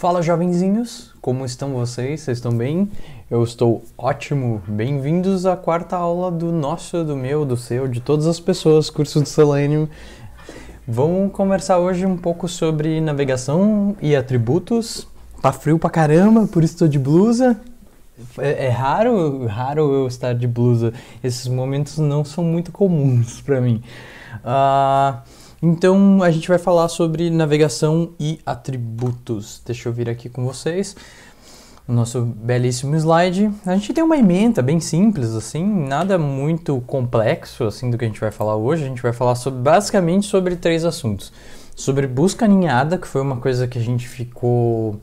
Fala jovenzinhos, como estão vocês? Vocês estão bem? Eu estou ótimo. Bem-vindos à quarta aula do nosso, do meu, do seu, de todas as pessoas, curso do Selenium. Vamos conversar hoje um pouco sobre navegação e atributos. Tá frio pra caramba, por isso estou de blusa. É, é, raro, raro eu estar de blusa. Esses momentos não são muito comuns para mim. Ah. Uh... Então a gente vai falar sobre navegação e atributos. Deixa eu vir aqui com vocês o nosso belíssimo slide. A gente tem uma emenda bem simples, assim, nada muito complexo, assim, do que a gente vai falar hoje. A gente vai falar sobre, basicamente sobre três assuntos. Sobre busca aninhada, que foi uma coisa que a gente ficou...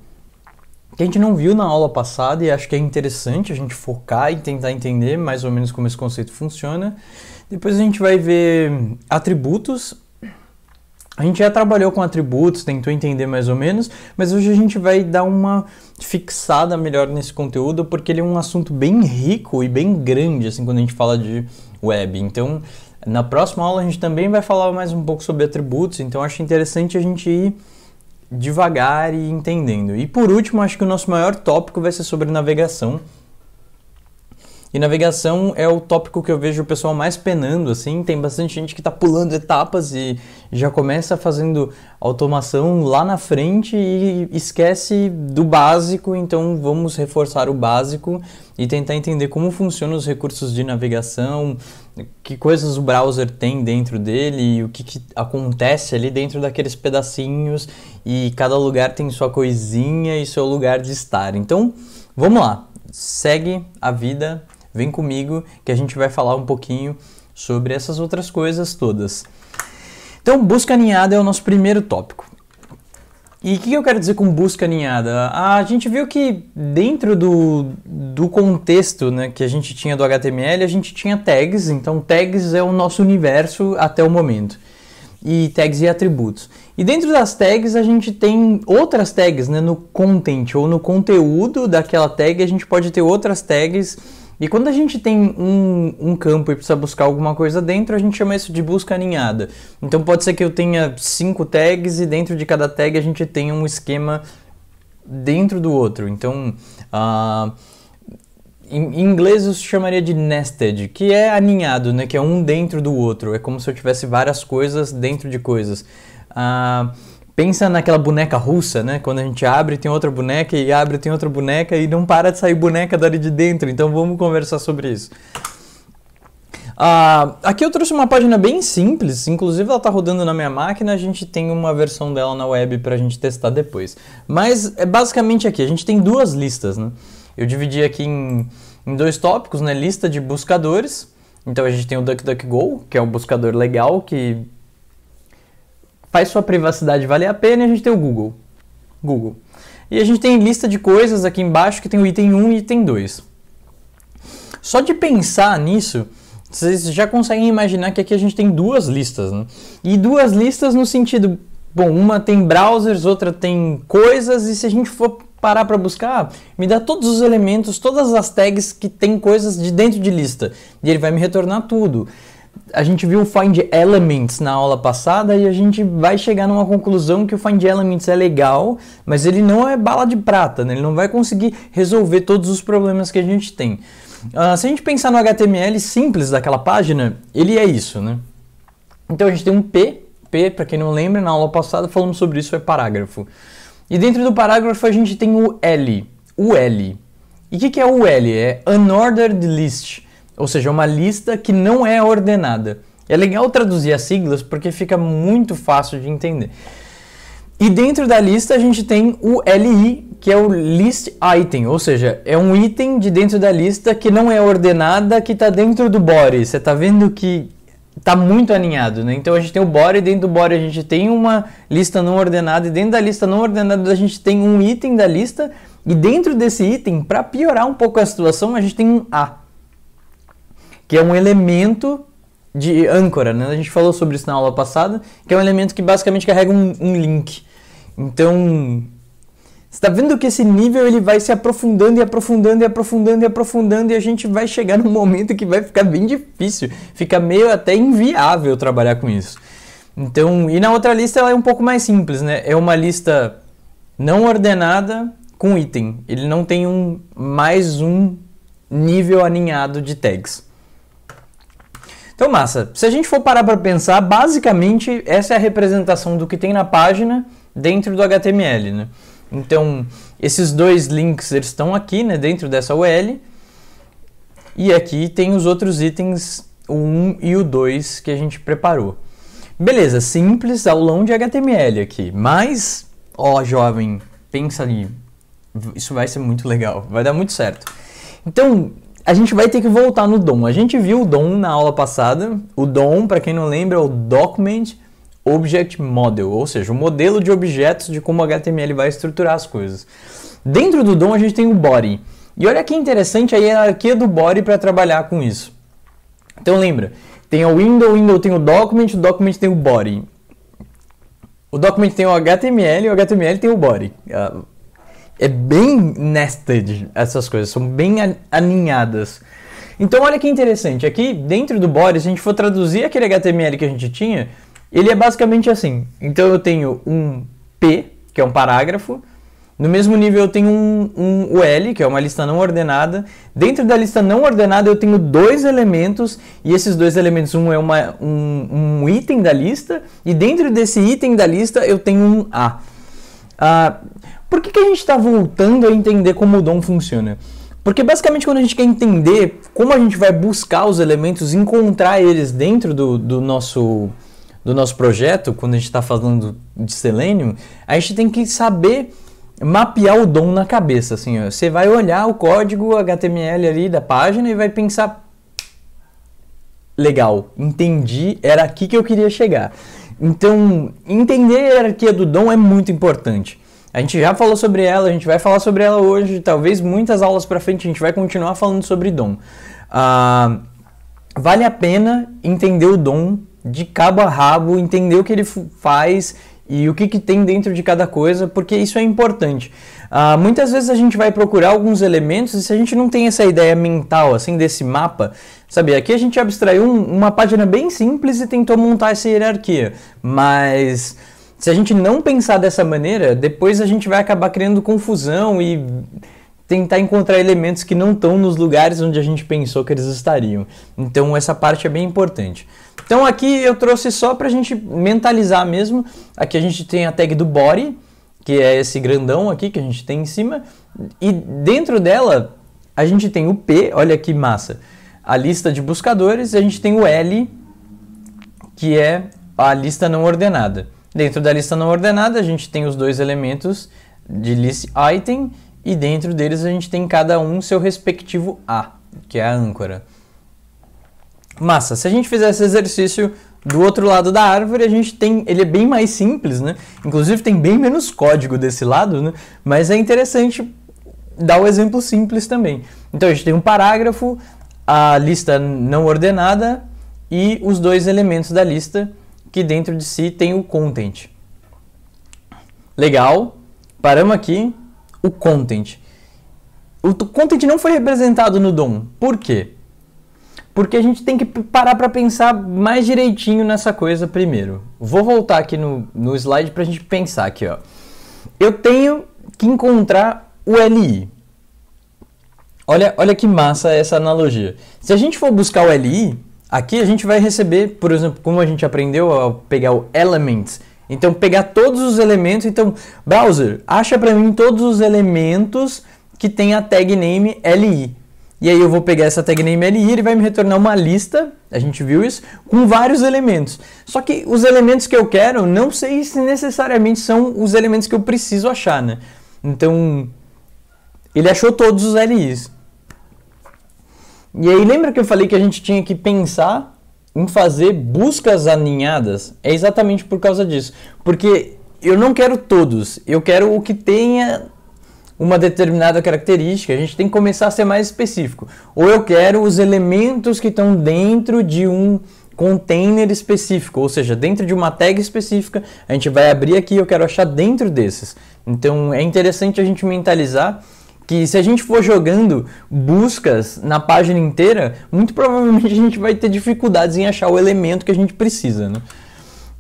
que a gente não viu na aula passada e acho que é interessante a gente focar e tentar entender mais ou menos como esse conceito funciona. Depois a gente vai ver atributos, a gente já trabalhou com atributos, tentou entender mais ou menos, mas hoje a gente vai dar uma fixada melhor nesse conteúdo porque ele é um assunto bem rico e bem grande, assim, quando a gente fala de web. Então, na próxima aula a gente também vai falar mais um pouco sobre atributos, então acho interessante a gente ir devagar e entendendo. E por último, acho que o nosso maior tópico vai ser sobre navegação. E navegação é o tópico que eu vejo o pessoal mais penando, assim. Tem bastante gente que está pulando etapas e já começa fazendo automação lá na frente e esquece do básico. Então vamos reforçar o básico e tentar entender como funcionam os recursos de navegação, que coisas o browser tem dentro dele, o que, que acontece ali dentro daqueles pedacinhos. E cada lugar tem sua coisinha e seu lugar de estar. Então vamos lá. Segue a vida Vem comigo que a gente vai falar um pouquinho sobre essas outras coisas todas. Então, busca alinhada é o nosso primeiro tópico. E o que eu quero dizer com busca alinhada? A gente viu que dentro do, do contexto né, que a gente tinha do HTML, a gente tinha tags, então tags é o nosso universo até o momento. E tags e atributos. E dentro das tags a gente tem outras tags né, no content ou no conteúdo daquela tag, a gente pode ter outras tags e quando a gente tem um, um campo e precisa buscar alguma coisa dentro, a gente chama isso de busca aninhada. Então pode ser que eu tenha cinco tags e dentro de cada tag a gente tenha um esquema dentro do outro. Então, uh, em inglês isso chamaria de nested, que é aninhado, né? Que é um dentro do outro. É como se eu tivesse várias coisas dentro de coisas. Uh, Pensa naquela boneca russa, né? Quando a gente abre, tem outra boneca, e abre, tem outra boneca, e não para de sair boneca dali de dentro. Então vamos conversar sobre isso. Uh, aqui eu trouxe uma página bem simples, inclusive ela está rodando na minha máquina, a gente tem uma versão dela na web para a gente testar depois. Mas é basicamente aqui, a gente tem duas listas, né? Eu dividi aqui em, em dois tópicos, né? Lista de buscadores, então a gente tem o DuckDuckGo, que é um buscador legal, que faz sua privacidade valer a pena e a gente tem o Google. Google. E a gente tem lista de coisas aqui embaixo que tem o item 1 e item 2. Só de pensar nisso, vocês já conseguem imaginar que aqui a gente tem duas listas, né? E duas listas no sentido, bom, uma tem browsers, outra tem coisas, e se a gente for parar para buscar, me dá todos os elementos, todas as tags que tem coisas de dentro de lista, e ele vai me retornar tudo a gente viu o Find Elements na aula passada e a gente vai chegar numa conclusão que o Find Elements é legal, mas ele não é bala de prata, né? ele não vai conseguir resolver todos os problemas que a gente tem. Uh, se a gente pensar no HTML simples daquela página, ele é isso, né? Então a gente tem um P, P, para quem não lembra, na aula passada falamos sobre isso, é parágrafo. E dentro do parágrafo a gente tem o L, o L. E o que, que é o L? É Unordered List ou seja, uma lista que não é ordenada. É legal traduzir as siglas porque fica muito fácil de entender. E dentro da lista a gente tem o LI, que é o list item, ou seja, é um item de dentro da lista que não é ordenada, que está dentro do body. Você está vendo que está muito alinhado, né? Então a gente tem o body, dentro do body a gente tem uma lista não ordenada, e dentro da lista não ordenada a gente tem um item da lista, e dentro desse item, para piorar um pouco a situação, a gente tem um A que é um elemento de âncora, né? A gente falou sobre isso na aula passada, que é um elemento que basicamente carrega um, um link. Então, você está vendo que esse nível ele vai se aprofundando e aprofundando e aprofundando e aprofundando e a gente vai chegar num momento que vai ficar bem difícil, fica meio até inviável trabalhar com isso. Então, e na outra lista ela é um pouco mais simples, né? É uma lista não ordenada com item. Ele não tem um mais um nível aninhado de tags. Então, massa, se a gente for parar para pensar, basicamente essa é a representação do que tem na página dentro do HTML, né? Então, esses dois links eles estão aqui, né, dentro dessa UL. E aqui tem os outros itens, o 1 e o 2 que a gente preparou. Beleza, simples aulão de HTML aqui, mas ó, jovem, pensa ali, isso vai ser muito legal, vai dar muito certo. Então, a gente vai ter que voltar no DOM. A gente viu o DOM na aula passada. O DOM, para quem não lembra, é o Document Object Model, ou seja, o modelo de objetos de como o HTML vai estruturar as coisas. Dentro do DOM a gente tem o body. E olha que interessante a hierarquia do body para trabalhar com isso. Então lembra, tem o window, o window tem o document, o document tem o body. O document tem o HTML e o HTML tem o body. Ah, é bem nested essas coisas, são bem aninhadas. Então olha que interessante, aqui dentro do body, se a gente for traduzir aquele HTML que a gente tinha, ele é basicamente assim. Então eu tenho um P, que é um parágrafo, no mesmo nível eu tenho um, um UL, que é uma lista não ordenada. Dentro da lista não ordenada eu tenho dois elementos, e esses dois elementos, um é uma, um, um item da lista, e dentro desse item da lista eu tenho um A. Uh, por que, que a gente está voltando a entender como o dom funciona? Porque basicamente quando a gente quer entender como a gente vai buscar os elementos, encontrar eles dentro do, do nosso do nosso projeto, quando a gente está falando de Selenium, a gente tem que saber mapear o dom na cabeça. Assim, ó. Você vai olhar o código HTML ali da página e vai pensar, legal, entendi, era aqui que eu queria chegar. Então, entender a hierarquia do dom é muito importante. A gente já falou sobre ela, a gente vai falar sobre ela hoje, talvez muitas aulas para frente a gente vai continuar falando sobre dom. Ah, vale a pena entender o dom de cabo a rabo, entender o que ele faz e o que, que tem dentro de cada coisa, porque isso é importante. Uh, muitas vezes a gente vai procurar alguns elementos e se a gente não tem essa ideia mental, assim, desse mapa, sabe? Aqui a gente abstraiu um, uma página bem simples e tentou montar essa hierarquia, mas se a gente não pensar dessa maneira, depois a gente vai acabar criando confusão e tentar encontrar elementos que não estão nos lugares onde a gente pensou que eles estariam. Então essa parte é bem importante. Então aqui eu trouxe só para a gente mentalizar mesmo. Aqui a gente tem a tag do body, que é esse grandão aqui que a gente tem em cima, e dentro dela a gente tem o P, olha que massa, a lista de buscadores, e a gente tem o L, que é a lista não ordenada. Dentro da lista não ordenada, a gente tem os dois elementos de list item e dentro deles a gente tem cada um seu respectivo A, que é a âncora. Massa, se a gente fizer esse exercício do outro lado da árvore, a gente tem, ele é bem mais simples, né? Inclusive tem bem menos código desse lado, né? Mas é interessante dar o um exemplo simples também. Então a gente tem um parágrafo, a lista não ordenada e os dois elementos da lista que dentro de si tem o content. Legal, paramos aqui, o content. O content não foi representado no DOM, por quê? Porque a gente tem que parar para pensar mais direitinho nessa coisa primeiro. Vou voltar aqui no, no slide para a gente pensar aqui. Ó. Eu tenho que encontrar o LI. Olha, olha que massa essa analogia. Se a gente for buscar o LI, Aqui a gente vai receber, por exemplo, como a gente aprendeu a pegar o elements. Então, pegar todos os elementos. Então, browser, acha para mim todos os elementos que tem a tag name li. E aí eu vou pegar essa tag name li, ele vai me retornar uma lista, a gente viu isso, com vários elementos. Só que os elementos que eu quero, não sei se necessariamente são os elementos que eu preciso achar, né? Então, ele achou todos os LIs. E aí lembra que eu falei que a gente tinha que pensar em fazer buscas aninhadas? É exatamente por causa disso. Porque eu não quero todos, eu quero o que tenha uma determinada característica, a gente tem que começar a ser mais específico. Ou eu quero os elementos que estão dentro de um container específico, ou seja, dentro de uma tag específica, a gente vai abrir aqui, eu quero achar dentro desses. Então é interessante a gente mentalizar que se a gente for jogando buscas na página inteira, muito provavelmente a gente vai ter dificuldades em achar o elemento que a gente precisa, né?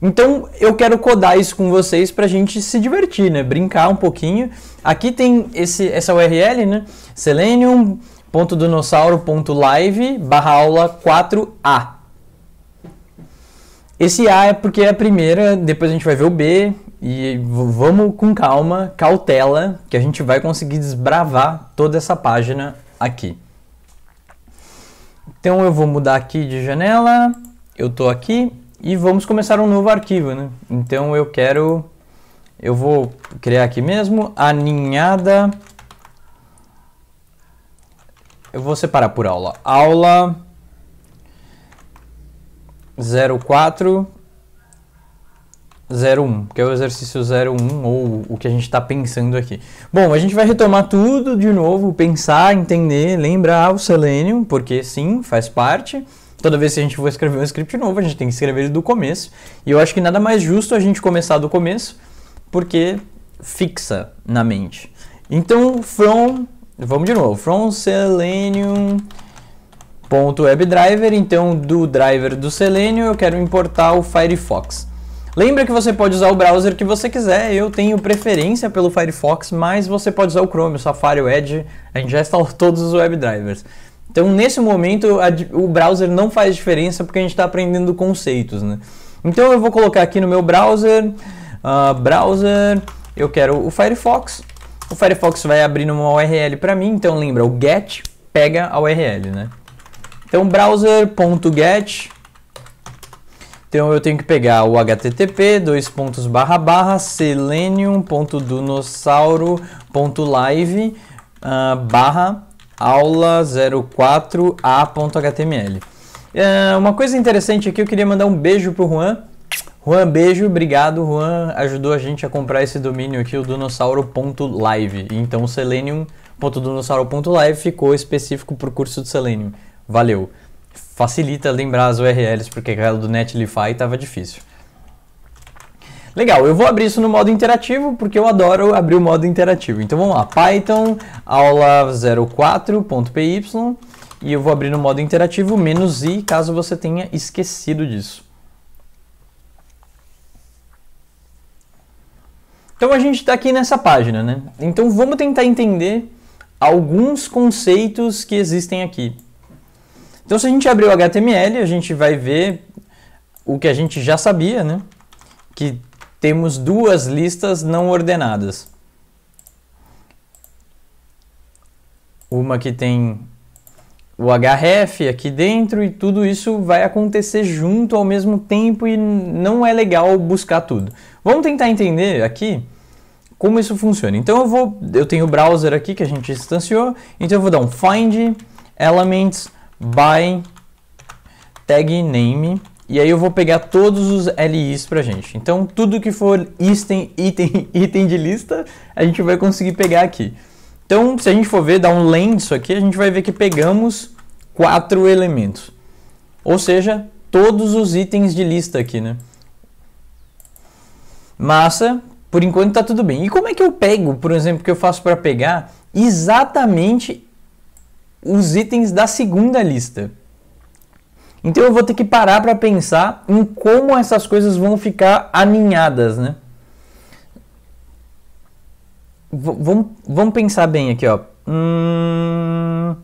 Então eu quero codar isso com vocês para a gente se divertir, né? Brincar um pouquinho. Aqui tem esse, essa URL, né? selenium.donossauro.live barra aula 4A. Esse A é porque é a primeira, depois a gente vai ver o B, e vamos com calma, cautela, que a gente vai conseguir desbravar toda essa página aqui. Então eu vou mudar aqui de janela, eu tô aqui e vamos começar um novo arquivo, né? Então eu quero, eu vou criar aqui mesmo, aninhada, eu vou separar por aula, aula 04 01, que é o exercício 01 ou o que a gente está pensando aqui. Bom, a gente vai retomar tudo de novo, pensar, entender, lembrar o Selenium, porque sim, faz parte. Toda vez que a gente for escrever um script novo, a gente tem que escrever ele do começo. E eu acho que nada mais justo a gente começar do começo, porque fixa na mente. Então, from, vamos de novo, from Selenium .webdriver, então do driver do Selenium eu quero importar o Firefox. Lembra que você pode usar o browser que você quiser, eu tenho preferência pelo Firefox, mas você pode usar o Chrome, o Safari, o Edge, a gente já instalou todos os web drivers. Então, nesse momento, a, o browser não faz diferença porque a gente está aprendendo conceitos, né? Então, eu vou colocar aqui no meu browser, uh, browser, eu quero o Firefox. O Firefox vai abrir uma URL para mim, então lembra, o get pega a URL, né? Então, browser.get então eu tenho que pegar o http dois pontos barra barra selenium.dunossauro.live uh, ah, barra aula 04a.html. Uh, uma coisa interessante aqui, eu queria mandar um beijo pro Juan. Juan, beijo, obrigado. Juan ajudou a gente a comprar esse domínio aqui, o dunossauro.live. Então o selenium.dunossauro.live ficou específico pro curso do Selenium. Valeu! facilita lembrar as URLs, porque aquela do Netlify estava difícil. Legal, eu vou abrir isso no modo interativo, porque eu adoro abrir o modo interativo. Então vamos lá, Python, aula 04.py, e eu vou abrir no modo interativo, menos i, caso você tenha esquecido disso. Então a gente está aqui nessa página, né? Então vamos tentar entender alguns conceitos que existem aqui. Então, se a gente abrir o HTML, a gente vai ver o que a gente já sabia, né? Que temos duas listas não ordenadas. Uma que tem o href aqui dentro e tudo isso vai acontecer junto ao mesmo tempo e não é legal buscar tudo. Vamos tentar entender aqui como isso funciona. Então eu vou, eu tenho o browser aqui que a gente instanciou, então eu vou dar um find elements by tag name e aí eu vou pegar todos os LIs pra gente. Então tudo que for item, item, item de lista, a gente vai conseguir pegar aqui. Então se a gente for ver, dar um len aqui, a gente vai ver que pegamos quatro elementos. Ou seja, todos os itens de lista aqui, né? Massa, por enquanto tá tudo bem. E como é que eu pego, por exemplo, que eu faço para pegar exatamente os itens da segunda lista. Então eu vou ter que parar para pensar em como essas coisas vão ficar aninhadas, né? vamos, vamos pensar bem aqui, ó. Hum,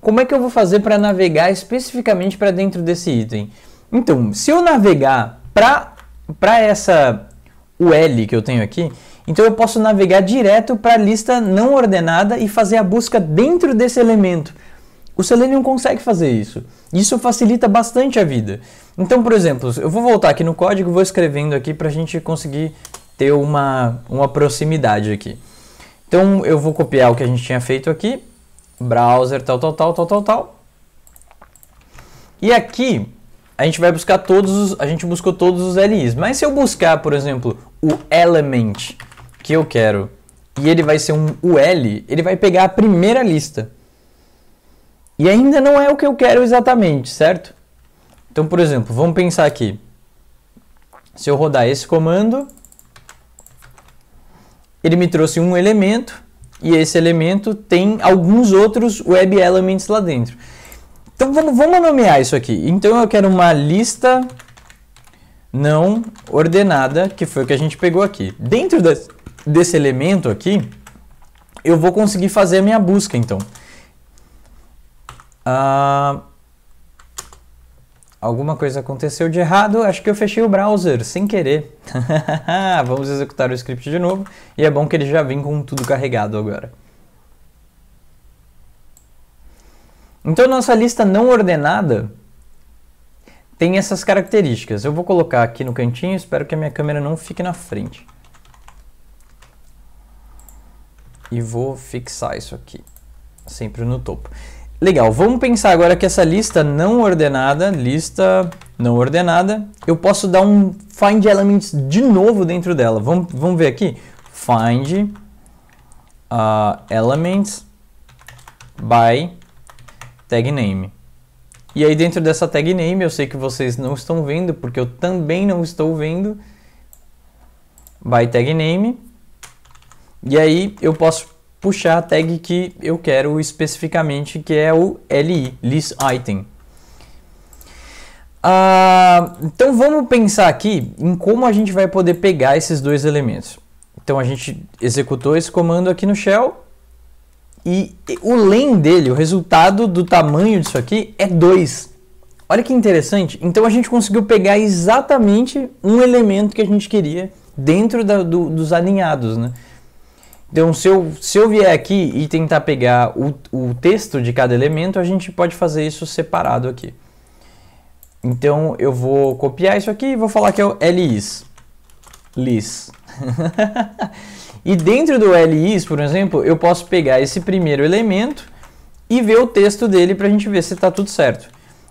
como é que eu vou fazer para navegar especificamente para dentro desse item? Então, se eu navegar para essa UL que eu tenho aqui, então eu posso navegar direto para a lista não ordenada e fazer a busca dentro desse elemento. O Selenium consegue fazer isso. Isso facilita bastante a vida. Então, por exemplo, eu vou voltar aqui no código vou escrevendo aqui para a gente conseguir ter uma, uma proximidade aqui. Então, eu vou copiar o que a gente tinha feito aqui. Browser, tal, tal, tal, tal, tal, tal. E aqui, a gente vai buscar todos os, a gente buscou todos os LIs. Mas se eu buscar, por exemplo, o element que eu quero e ele vai ser um UL, ele vai pegar a primeira lista. E ainda não é o que eu quero exatamente, certo? Então, por exemplo, vamos pensar aqui. Se eu rodar esse comando, ele me trouxe um elemento e esse elemento tem alguns outros web elements lá dentro. Então vamos, vamos nomear isso aqui. Então eu quero uma lista não ordenada, que foi o que a gente pegou aqui. Dentro das, desse elemento aqui, eu vou conseguir fazer a minha busca, então. Ah, alguma coisa aconteceu de errado, acho que eu fechei o browser, sem querer. Vamos executar o script de novo, e é bom que ele já vem com tudo carregado agora. Então, nossa lista não ordenada tem essas características. Eu vou colocar aqui no cantinho, espero que a minha câmera não fique na frente. e vou fixar isso aqui sempre no topo. Legal, vamos pensar agora que essa lista não ordenada, lista não ordenada, eu posso dar um find elements de novo dentro dela. Vamos, vamos ver aqui, find uh, elements by tag name. E aí dentro dessa tag name, eu sei que vocês não estão vendo, porque eu também não estou vendo, by tag name, e aí eu posso puxar a tag que eu quero especificamente, que é o LI, List Item. Ah, então vamos pensar aqui em como a gente vai poder pegar esses dois elementos. Então a gente executou esse comando aqui no shell e o len dele, o resultado do tamanho disso aqui é 2. Olha que interessante. Então a gente conseguiu pegar exatamente um elemento que a gente queria dentro da, do, dos alinhados, né? Então, se eu, se eu vier aqui e tentar pegar o, o texto de cada elemento, a gente pode fazer isso separado aqui. Então, eu vou copiar isso aqui e vou falar que é o LIS. LIS. e dentro do LIS, por exemplo, eu posso pegar esse primeiro elemento e ver o texto dele para a gente ver se está tudo certo.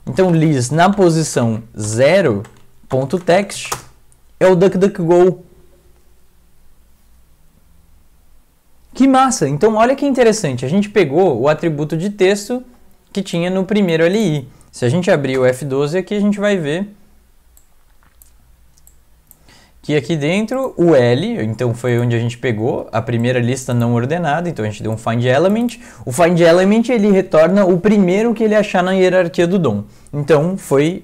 Então, LIS na posição 0.text é o DuckDuckGo. Que massa! Então, olha que interessante. A gente pegou o atributo de texto que tinha no primeiro LI. Se a gente abrir o F12 aqui, a gente vai ver que aqui dentro o L, então foi onde a gente pegou a primeira lista não ordenada, então a gente deu um find element. O find element ele retorna o primeiro que ele achar na hierarquia do DOM. Então foi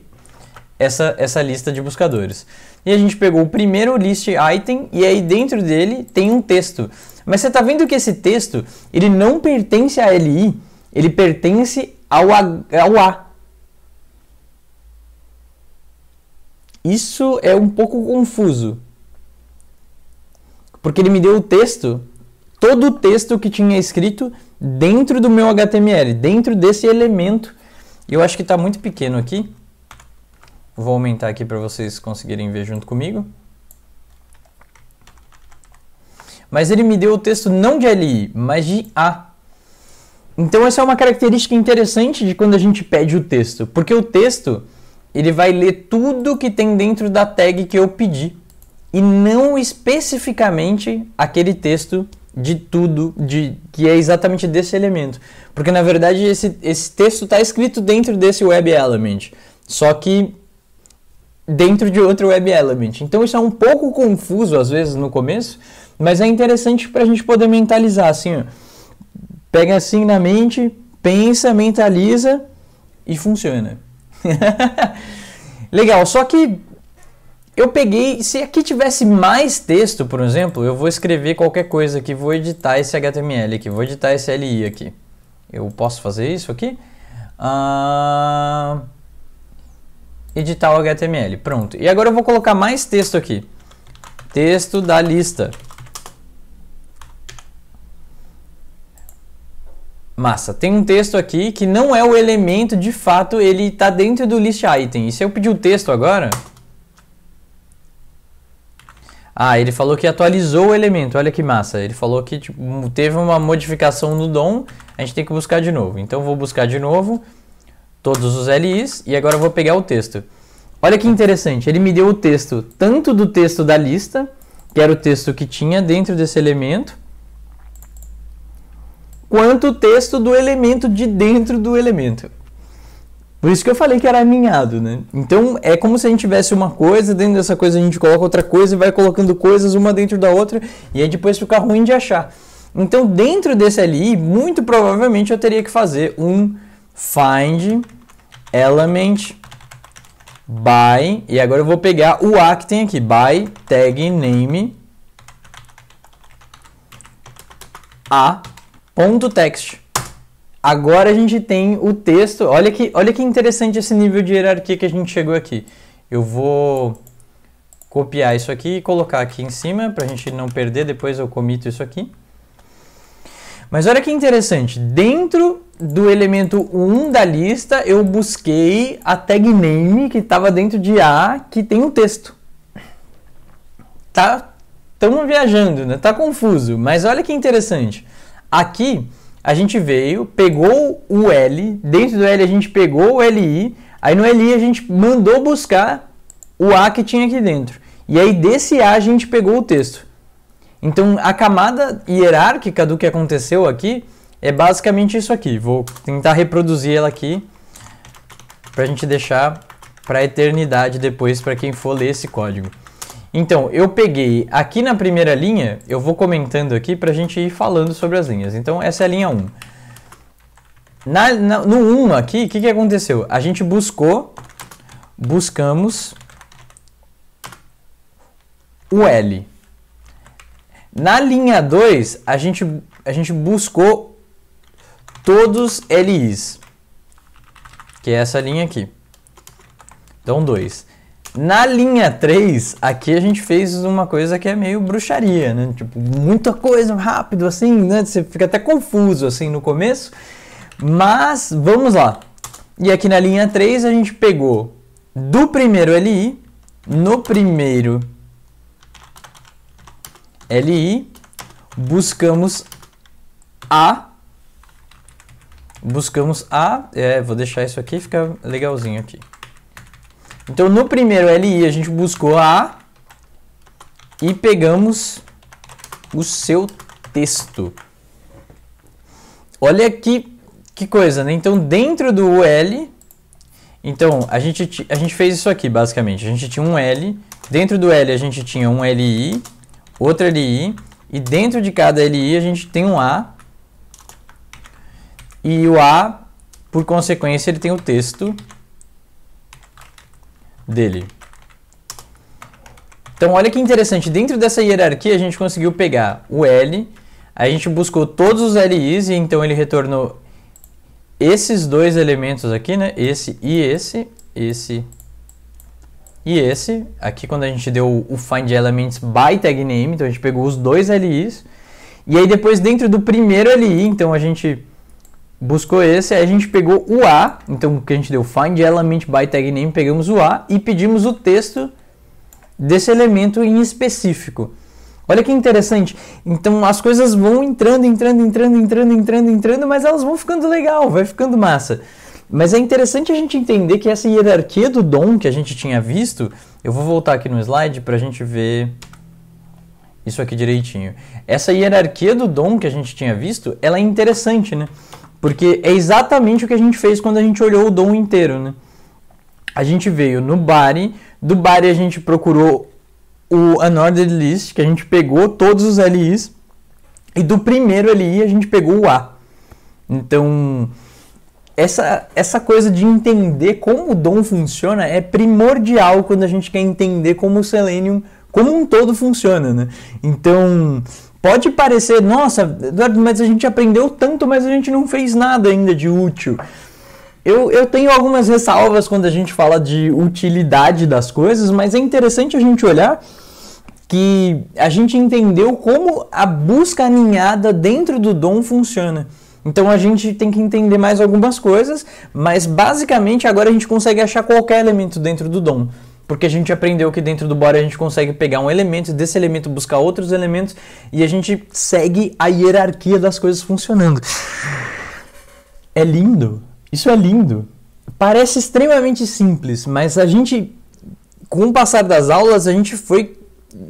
essa, essa lista de buscadores. E a gente pegou o primeiro list item e aí dentro dele tem um texto. Mas você está vendo que esse texto, ele não pertence a LI, ele pertence ao, H, ao A. Isso é um pouco confuso. Porque ele me deu o texto, todo o texto que tinha escrito dentro do meu HTML, dentro desse elemento. Eu acho que está muito pequeno aqui. Vou aumentar aqui para vocês conseguirem ver junto comigo. Mas ele me deu o texto não de LI, mas de A. Então essa é uma característica interessante de quando a gente pede o texto, porque o texto ele vai ler tudo que tem dentro da tag que eu pedi e não especificamente aquele texto de tudo, de que é exatamente desse elemento. Porque na verdade esse, esse texto está escrito dentro desse web element, só que dentro de outro web element. Então isso é um pouco confuso às vezes no começo, mas é interessante para a gente poder mentalizar assim, ó. pega assim na mente, pensa, mentaliza e funciona. Legal, só que eu peguei, se aqui tivesse mais texto, por exemplo, eu vou escrever qualquer coisa aqui, vou editar esse HTML aqui, vou editar esse LI aqui. Eu posso fazer isso aqui? Ah, editar o HTML, pronto. E agora eu vou colocar mais texto aqui. Texto da lista. Massa, tem um texto aqui que não é o elemento de fato, ele está dentro do list item. E se eu pedir o texto agora? Ah, ele falou que atualizou o elemento, olha que massa. Ele falou que tipo, teve uma modificação no DOM, a gente tem que buscar de novo. Então vou buscar de novo todos os LIs e agora vou pegar o texto. Olha que interessante, ele me deu o texto tanto do texto da lista, que era o texto que tinha dentro desse elemento, quanto o texto do elemento de dentro do elemento. Por isso que eu falei que era aminhado, né? Então é como se a gente tivesse uma coisa, dentro dessa coisa a gente coloca outra coisa e vai colocando coisas uma dentro da outra e aí depois fica ruim de achar. Então dentro desse ali, muito provavelmente eu teria que fazer um find element by e agora eu vou pegar o A que tem aqui, by tag name a Ponto text. Agora a gente tem o texto. Olha que, olha que interessante esse nível de hierarquia que a gente chegou aqui. Eu vou copiar isso aqui e colocar aqui em cima para a gente não perder. Depois eu comito isso aqui. Mas olha que interessante, dentro do elemento 1 da lista, eu busquei a tag name que estava dentro de A, que tem o um texto. Tá estamos viajando, né? Tá confuso, mas olha que interessante. Aqui a gente veio, pegou o L, dentro do L a gente pegou o LI, aí no LI a gente mandou buscar o A que tinha aqui dentro. E aí desse A a gente pegou o texto. Então a camada hierárquica do que aconteceu aqui é basicamente isso aqui. Vou tentar reproduzir ela aqui para a gente deixar para a eternidade depois para quem for ler esse código. Então, eu peguei aqui na primeira linha, eu vou comentando aqui para a gente ir falando sobre as linhas. Então, essa é a linha 1. Na, na, no 1 aqui, o que, que aconteceu? A gente buscou, buscamos o L. Na linha 2, a gente, a gente buscou todos LIs, que é essa linha aqui. Então, 2. Na linha 3, aqui a gente fez uma coisa que é meio bruxaria, né? Tipo, muita coisa rápido assim, né? Você fica até confuso assim no começo. Mas vamos lá. E aqui na linha 3 a gente pegou do primeiro LI, no primeiro LI, buscamos A. Buscamos A. É, vou deixar isso aqui, fica legalzinho aqui. Então no primeiro LI a gente buscou a e pegamos o seu texto. Olha que, que coisa, né? Então dentro do L, então a gente, a gente fez isso aqui basicamente. A gente tinha um L, dentro do L a gente tinha um LI, outro LI, e dentro de cada LI a gente tem um A. E o A, por consequência, ele tem o texto dele. Então olha que interessante, dentro dessa hierarquia a gente conseguiu pegar o L, a gente buscou todos os LIs e então ele retornou esses dois elementos aqui, né? Esse e esse, esse e esse. Aqui quando a gente deu o find elements by tag name, então a gente pegou os dois LIs. E aí depois dentro do primeiro LI, então a gente buscou esse, aí a gente pegou o A, então o que a gente deu find element by tag name, pegamos o A e pedimos o texto desse elemento em específico. Olha que interessante. Então as coisas vão entrando, entrando, entrando, entrando, entrando, entrando, mas elas vão ficando legal, vai ficando massa. Mas é interessante a gente entender que essa hierarquia do dom que a gente tinha visto, eu vou voltar aqui no slide para a gente ver isso aqui direitinho. Essa hierarquia do dom que a gente tinha visto, ela é interessante, né? Porque é exatamente o que a gente fez quando a gente olhou o dom inteiro, né? A gente veio no Bari, do Bari a gente procurou o Unordered List, que a gente pegou todos os LIs, e do primeiro LI a gente pegou o A. Então, essa, essa coisa de entender como o dom funciona é primordial quando a gente quer entender como o Selenium como um todo funciona, né? Então, Pode parecer, nossa, Eduardo, mas a gente aprendeu tanto, mas a gente não fez nada ainda de útil. Eu, eu tenho algumas ressalvas quando a gente fala de utilidade das coisas, mas é interessante a gente olhar que a gente entendeu como a busca aninhada dentro do dom funciona. Então a gente tem que entender mais algumas coisas, mas basicamente agora a gente consegue achar qualquer elemento dentro do dom porque a gente aprendeu que dentro do body a gente consegue pegar um elemento, desse elemento buscar outros elementos e a gente segue a hierarquia das coisas funcionando. É lindo. Isso é lindo. Parece extremamente simples, mas a gente com o passar das aulas a gente foi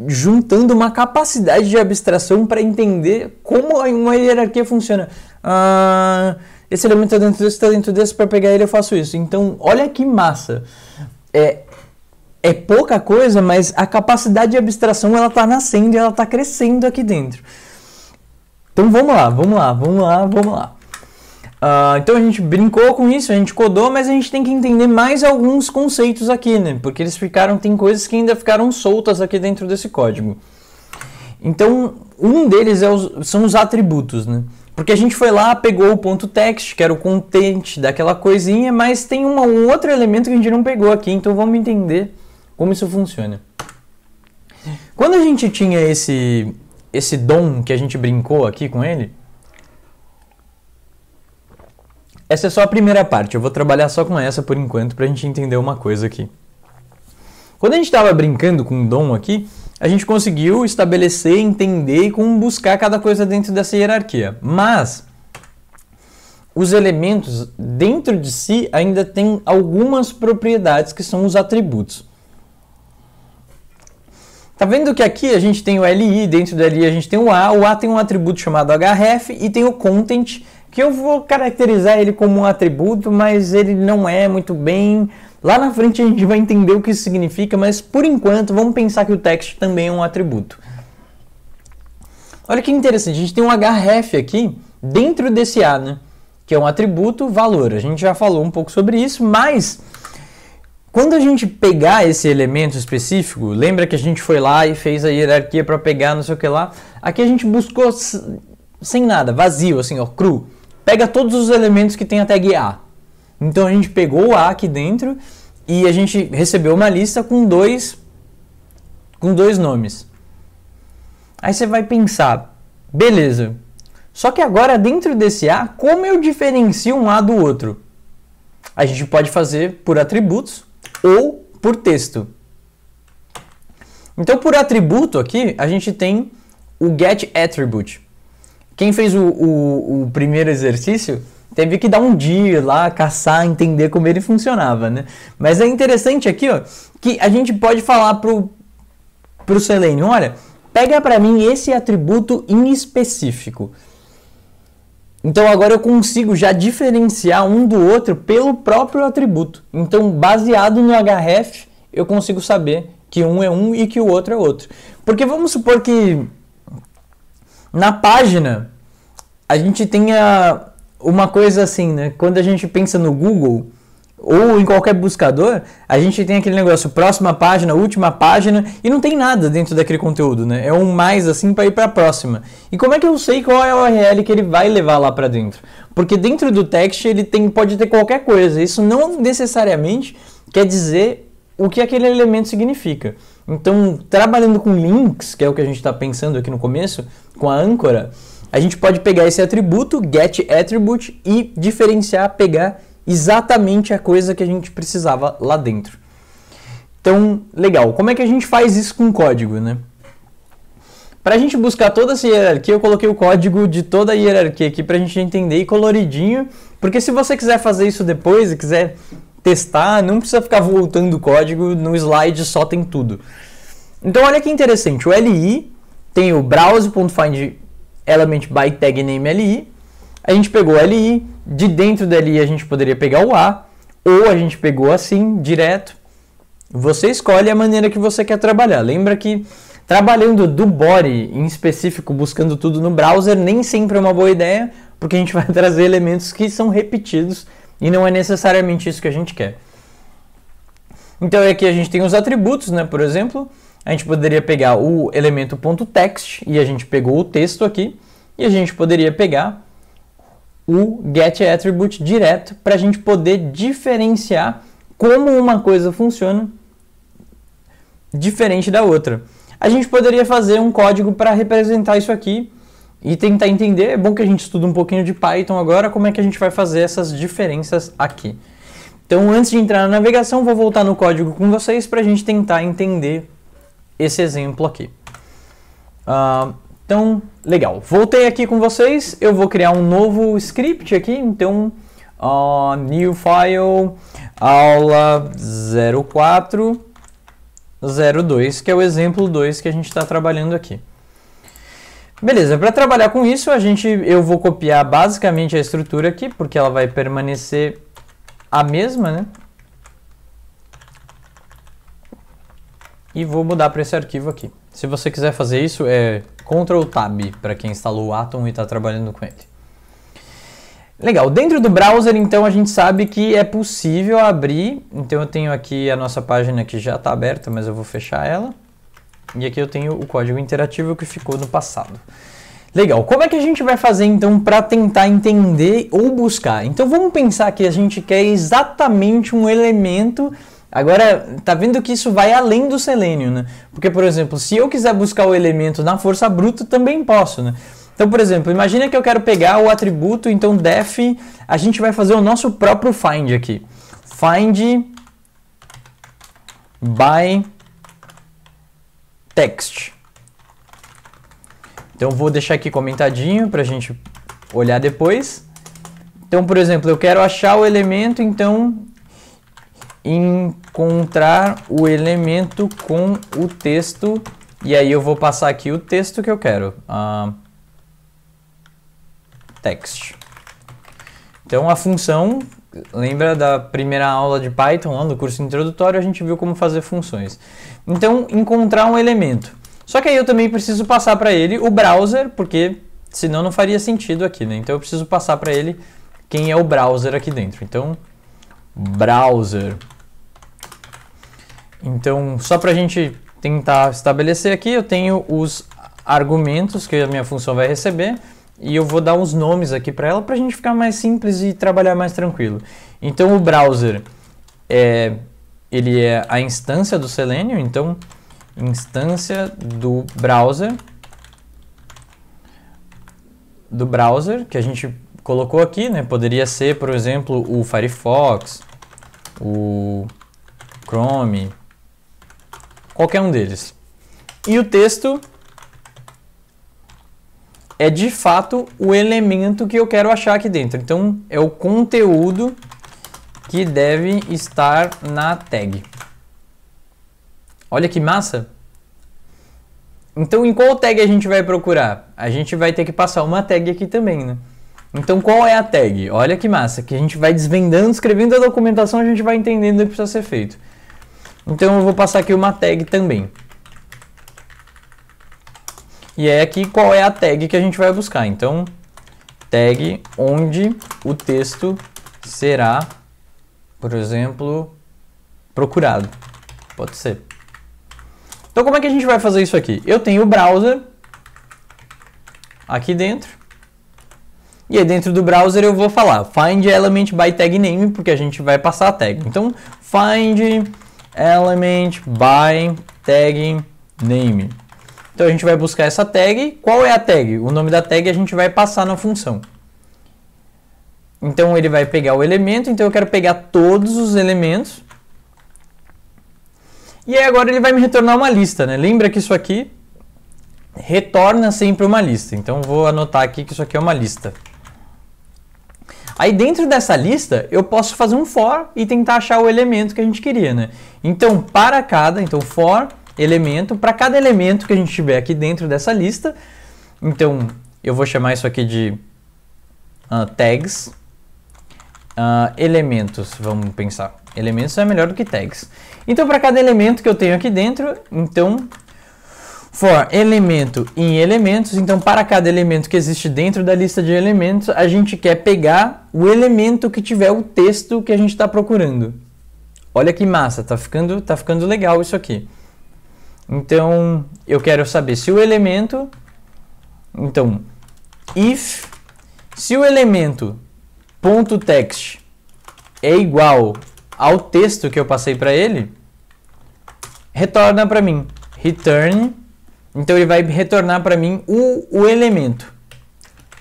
juntando uma capacidade de abstração para entender como uma hierarquia funciona. Ah, esse elemento está dentro desse, está dentro desse, para pegar ele eu faço isso. Então, olha que massa. É, é pouca coisa, mas a capacidade de abstração ela está nascendo e ela está crescendo aqui dentro. Então vamos lá, vamos lá, vamos lá, vamos lá. Uh, então a gente brincou com isso, a gente codou, mas a gente tem que entender mais alguns conceitos aqui, né? Porque eles ficaram, tem coisas que ainda ficaram soltas aqui dentro desse código. Então um deles é os, são os atributos, né? Porque a gente foi lá, pegou o ponto text, que era o contente daquela coisinha, mas tem uma, um outro elemento que a gente não pegou aqui, então vamos entender como isso funciona. Quando a gente tinha esse esse dom que a gente brincou aqui com ele, essa é só a primeira parte. Eu vou trabalhar só com essa por enquanto para a gente entender uma coisa aqui. Quando a gente estava brincando com o dom aqui, a gente conseguiu estabelecer, entender e como buscar cada coisa dentro dessa hierarquia. Mas os elementos dentro de si ainda têm algumas propriedades que são os atributos. Tá vendo que aqui a gente tem o LI, dentro do LI a gente tem o A, o A tem um atributo chamado href e tem o content, que eu vou caracterizar ele como um atributo, mas ele não é muito bem. Lá na frente a gente vai entender o que isso significa, mas por enquanto vamos pensar que o text também é um atributo. Olha que interessante, a gente tem um href aqui dentro desse A, né? que é um atributo valor. A gente já falou um pouco sobre isso, mas quando a gente pegar esse elemento específico, lembra que a gente foi lá e fez a hierarquia para pegar não sei o que lá. Aqui a gente buscou sem nada, vazio, assim, ó, cru. Pega todos os elementos que tem a tag A. Então a gente pegou o A aqui dentro e a gente recebeu uma lista com dois com dois nomes. Aí você vai pensar, beleza. Só que agora dentro desse A, como eu diferencio um A do outro? A gente pode fazer por atributos, ou por texto. Então, por atributo aqui, a gente tem o get attribute. Quem fez o, o, o primeiro exercício teve que dar um dia lá, caçar, entender como ele funcionava, né? Mas é interessante aqui, ó, que a gente pode falar pro, pro Selenium, olha, pega para mim esse atributo em específico. Então agora eu consigo já diferenciar um do outro pelo próprio atributo. Então, baseado no href, eu consigo saber que um é um e que o outro é outro. Porque vamos supor que na página a gente tenha uma coisa assim, né? Quando a gente pensa no Google, ou em qualquer buscador, a gente tem aquele negócio próxima página, última página e não tem nada dentro daquele conteúdo, né? É um mais assim para ir para a próxima. E como é que eu sei qual é a URL que ele vai levar lá para dentro? Porque dentro do text ele tem pode ter qualquer coisa. Isso não necessariamente quer dizer o que aquele elemento significa. Então, trabalhando com links, que é o que a gente está pensando aqui no começo, com a âncora, a gente pode pegar esse atributo get attribute e diferenciar, pegar exatamente a coisa que a gente precisava lá dentro. Então, legal. Como é que a gente faz isso com código, né? Para a gente buscar toda essa hierarquia, eu coloquei o código de toda a hierarquia aqui para a gente entender e coloridinho, porque se você quiser fazer isso depois e quiser testar, não precisa ficar voltando o código, no slide só tem tudo. Então olha que interessante, o LI tem o browse.findElementByTagNameLi. by tag name LI, a gente pegou o LI, de dentro da LI a gente poderia pegar o A, ou a gente pegou assim, direto. Você escolhe a maneira que você quer trabalhar. Lembra que trabalhando do body em específico, buscando tudo no browser, nem sempre é uma boa ideia, porque a gente vai trazer elementos que são repetidos e não é necessariamente isso que a gente quer. Então aqui a gente tem os atributos, né? Por exemplo, a gente poderia pegar o elemento ponto .text e a gente pegou o texto aqui, e a gente poderia pegar o getAttribute direto para a gente poder diferenciar como uma coisa funciona diferente da outra. A gente poderia fazer um código para representar isso aqui e tentar entender. É bom que a gente estuda um pouquinho de Python agora, como é que a gente vai fazer essas diferenças aqui. Então, antes de entrar na navegação, vou voltar no código com vocês para a gente tentar entender esse exemplo aqui. Uh, então, legal. Voltei aqui com vocês. Eu vou criar um novo script aqui. Então, uh, new file aula 0402, que é o exemplo 2 que a gente está trabalhando aqui. Beleza, para trabalhar com isso, a gente, eu vou copiar basicamente a estrutura aqui, porque ela vai permanecer a mesma, né? E vou mudar para esse arquivo aqui. Se você quiser fazer isso, é Ctrl Tab para quem instalou o Atom e está trabalhando com ele. Legal, dentro do browser então a gente sabe que é possível abrir, então eu tenho aqui a nossa página que já está aberta, mas eu vou fechar ela. E aqui eu tenho o código interativo que ficou no passado. Legal, como é que a gente vai fazer então para tentar entender ou buscar? Então vamos pensar que a gente quer exatamente um elemento Agora, tá vendo que isso vai além do selênio, né? Porque, por exemplo, se eu quiser buscar o elemento na força bruta, também posso, né? Então, por exemplo, imagina que eu quero pegar o atributo, então def, a gente vai fazer o nosso próprio find aqui. Find by text. Então, vou deixar aqui comentadinho para a gente olhar depois. Então, por exemplo, eu quero achar o elemento, então, em encontrar o elemento com o texto. E aí eu vou passar aqui o texto que eu quero. Uh, text. Então a função, lembra da primeira aula de Python, lá no curso introdutório, a gente viu como fazer funções. Então, encontrar um elemento. Só que aí eu também preciso passar para ele o browser, porque senão não faria sentido aqui, né? Então eu preciso passar para ele quem é o browser aqui dentro. Então, browser. Então, só para a gente tentar estabelecer aqui, eu tenho os argumentos que a minha função vai receber e eu vou dar uns nomes aqui para ela para a gente ficar mais simples e trabalhar mais tranquilo. Então, o browser é, ele é a instância do Selenium, então instância do browser do browser que a gente colocou aqui, né? Poderia ser, por exemplo, o Firefox, o Chrome, qualquer um deles. E o texto é de fato o elemento que eu quero achar aqui dentro. Então é o conteúdo que deve estar na tag. Olha que massa! Então em qual tag a gente vai procurar? A gente vai ter que passar uma tag aqui também, né? Então qual é a tag? Olha que massa, que a gente vai desvendando, escrevendo a documentação, a gente vai entendendo o que precisa ser feito. Então eu vou passar aqui uma tag também. E é aqui qual é a tag que a gente vai buscar. Então, tag onde o texto será, por exemplo, procurado. Pode ser. Então, como é que a gente vai fazer isso aqui? Eu tenho o browser aqui dentro. E aí dentro do browser eu vou falar find element by tag name, porque a gente vai passar a tag. Então, find element by tag name. Então a gente vai buscar essa tag. Qual é a tag? O nome da tag a gente vai passar na função. Então ele vai pegar o elemento, então eu quero pegar todos os elementos. E aí agora ele vai me retornar uma lista, né? Lembra que isso aqui retorna sempre uma lista. Então vou anotar aqui que isso aqui é uma lista. Aí dentro dessa lista eu posso fazer um for e tentar achar o elemento que a gente queria, né? Então para cada, então for elemento, para cada elemento que a gente tiver aqui dentro dessa lista, então eu vou chamar isso aqui de uh, tags, uh, elementos, vamos pensar. Elementos é melhor do que tags. Então para cada elemento que eu tenho aqui dentro, então for elemento em elementos, então para cada elemento que existe dentro da lista de elementos, a gente quer pegar o elemento que tiver o texto que a gente está procurando. Olha que massa, tá ficando, tá ficando legal isso aqui. Então, eu quero saber se o elemento... Então, if... Se o elemento ponto .text é igual ao texto que eu passei para ele, retorna para mim. Return então ele vai retornar para mim o, o elemento.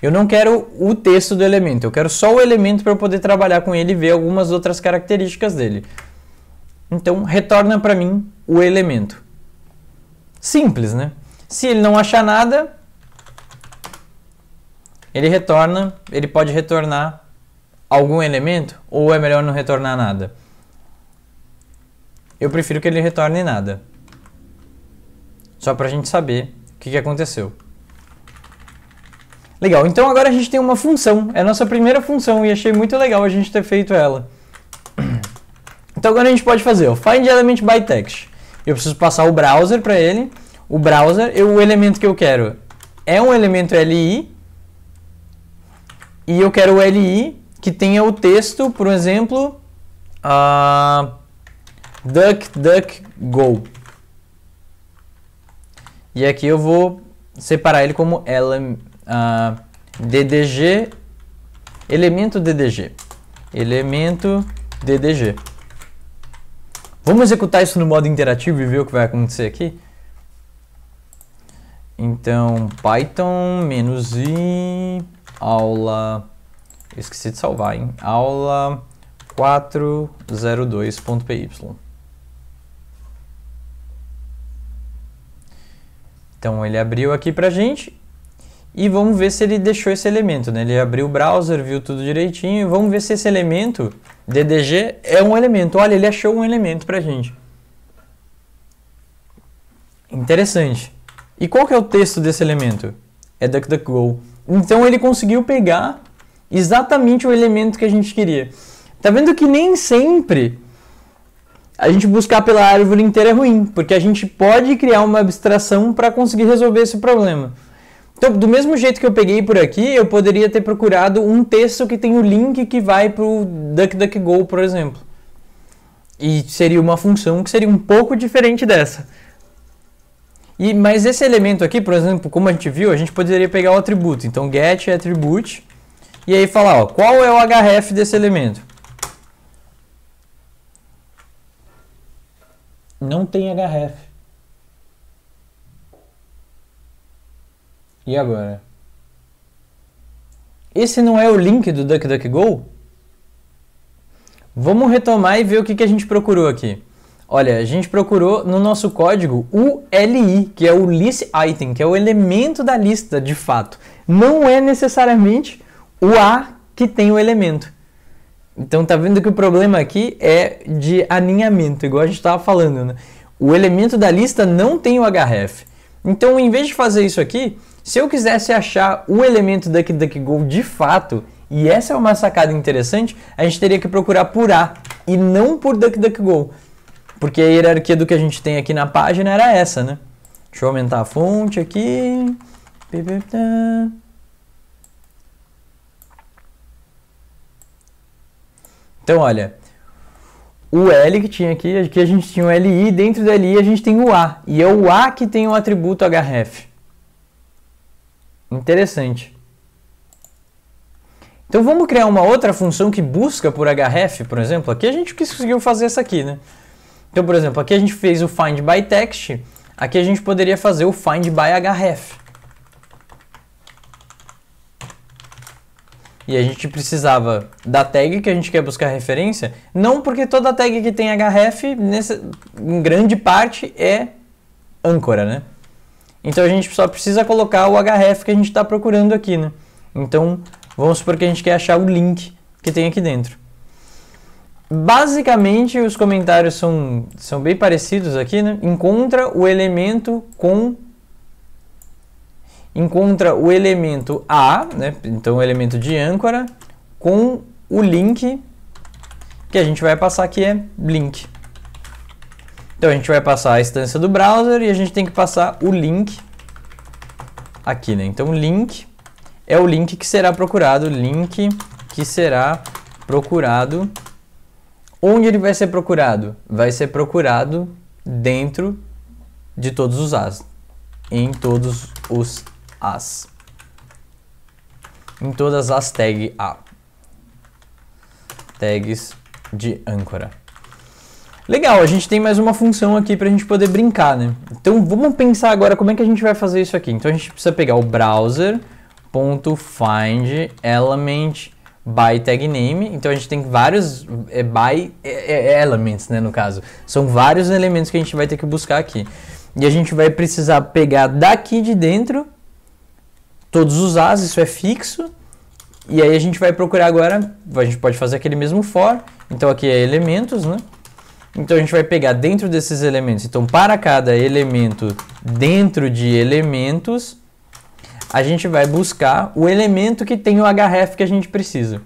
Eu não quero o texto do elemento, eu quero só o elemento para eu poder trabalhar com ele e ver algumas outras características dele. Então retorna para mim o elemento. Simples, né? Se ele não achar nada, ele retorna, ele pode retornar algum elemento ou é melhor não retornar nada? Eu prefiro que ele retorne nada só para a gente saber o que, que aconteceu. Legal, então agora a gente tem uma função, é a nossa primeira função e achei muito legal a gente ter feito ela. Então agora a gente pode fazer, o find element by text. Eu preciso passar o browser para ele, o browser, eu, o elemento que eu quero é um elemento li e eu quero o li que tenha o texto, por exemplo, uh, duck duck go. E aqui eu vou separar ele como uh, ah, ddg, elemento ddg, elemento ddg. Vamos executar isso no modo interativo e ver o que vai acontecer aqui? Então, python menos i, aula, esqueci de salvar, hein? aula 402.py. Então ele abriu aqui para gente e vamos ver se ele deixou esse elemento. Né? Ele abriu o browser, viu tudo direitinho e vamos ver se esse elemento DDG é um elemento. Olha, ele achou um elemento para gente. Interessante. E qual que é o texto desse elemento? É DuckDuckGo. Então ele conseguiu pegar exatamente o elemento que a gente queria. Tá vendo que nem sempre a gente buscar pela árvore inteira é ruim, porque a gente pode criar uma abstração para conseguir resolver esse problema. Então, do mesmo jeito que eu peguei por aqui, eu poderia ter procurado um texto que tem o link que vai para o DuckDuckGo, por exemplo. E seria uma função que seria um pouco diferente dessa. E, mas esse elemento aqui, por exemplo, como a gente viu, a gente poderia pegar o atributo. Então, get é attribute, e aí falar ó, qual é o href desse elemento. não tem HF. E agora? Esse não é o link do DuckDuckGo? Vamos retomar e ver o que, que a gente procurou aqui. Olha, a gente procurou no nosso código o li, que é o list item, que é o elemento da lista de fato. Não é necessariamente o A que tem o elemento. Então tá vendo que o problema aqui é de alinhamento, igual a gente estava falando. Né? O elemento da lista não tem o href. Então, em vez de fazer isso aqui, se eu quisesse achar o elemento DuckDuckGo de fato, e essa é uma sacada interessante, a gente teria que procurar por A e não por DuckDuckGo. Porque a hierarquia do que a gente tem aqui na página era essa, né? Deixa eu aumentar a fonte aqui. Então, olha, o L que tinha aqui, aqui a gente tinha o LI, dentro do LI a gente tem o A, e é o A que tem o atributo href. Interessante. Então vamos criar uma outra função que busca por href, por exemplo. Aqui a gente conseguiu fazer essa aqui, né? Então, por exemplo, aqui a gente fez o find by text, aqui a gente poderia fazer o find by href. E a gente precisava da tag que a gente quer buscar referência, não porque toda tag que tem href, nessa, em grande parte, é âncora, né? Então a gente só precisa colocar o href que a gente está procurando aqui, né? Então, vamos supor que a gente quer achar o link que tem aqui dentro. Basicamente, os comentários são, são bem parecidos aqui, né? Encontra o elemento com encontra o elemento A, né, então o elemento de âncora, com o link que a gente vai passar que é link. Então a gente vai passar a instância do browser e a gente tem que passar o link aqui, né? Então link é o link que será procurado, link que será procurado. Onde ele vai ser procurado? Vai ser procurado dentro de todos os as, em todos os as em todas as tags A. Tags de âncora. Legal, a gente tem mais uma função aqui para a gente poder brincar, né? Então vamos pensar agora como é que a gente vai fazer isso aqui. Então a gente precisa pegar o find element by tag name. Então a gente tem vários é, by é, é, é, elements, né, no caso. São vários elementos que a gente vai ter que buscar aqui. E a gente vai precisar pegar daqui de dentro todos os as, isso é fixo. E aí a gente vai procurar agora, a gente pode fazer aquele mesmo for, então aqui é elementos, né? Então a gente vai pegar dentro desses elementos, então para cada elemento dentro de elementos, a gente vai buscar o elemento que tem o href que a gente precisa.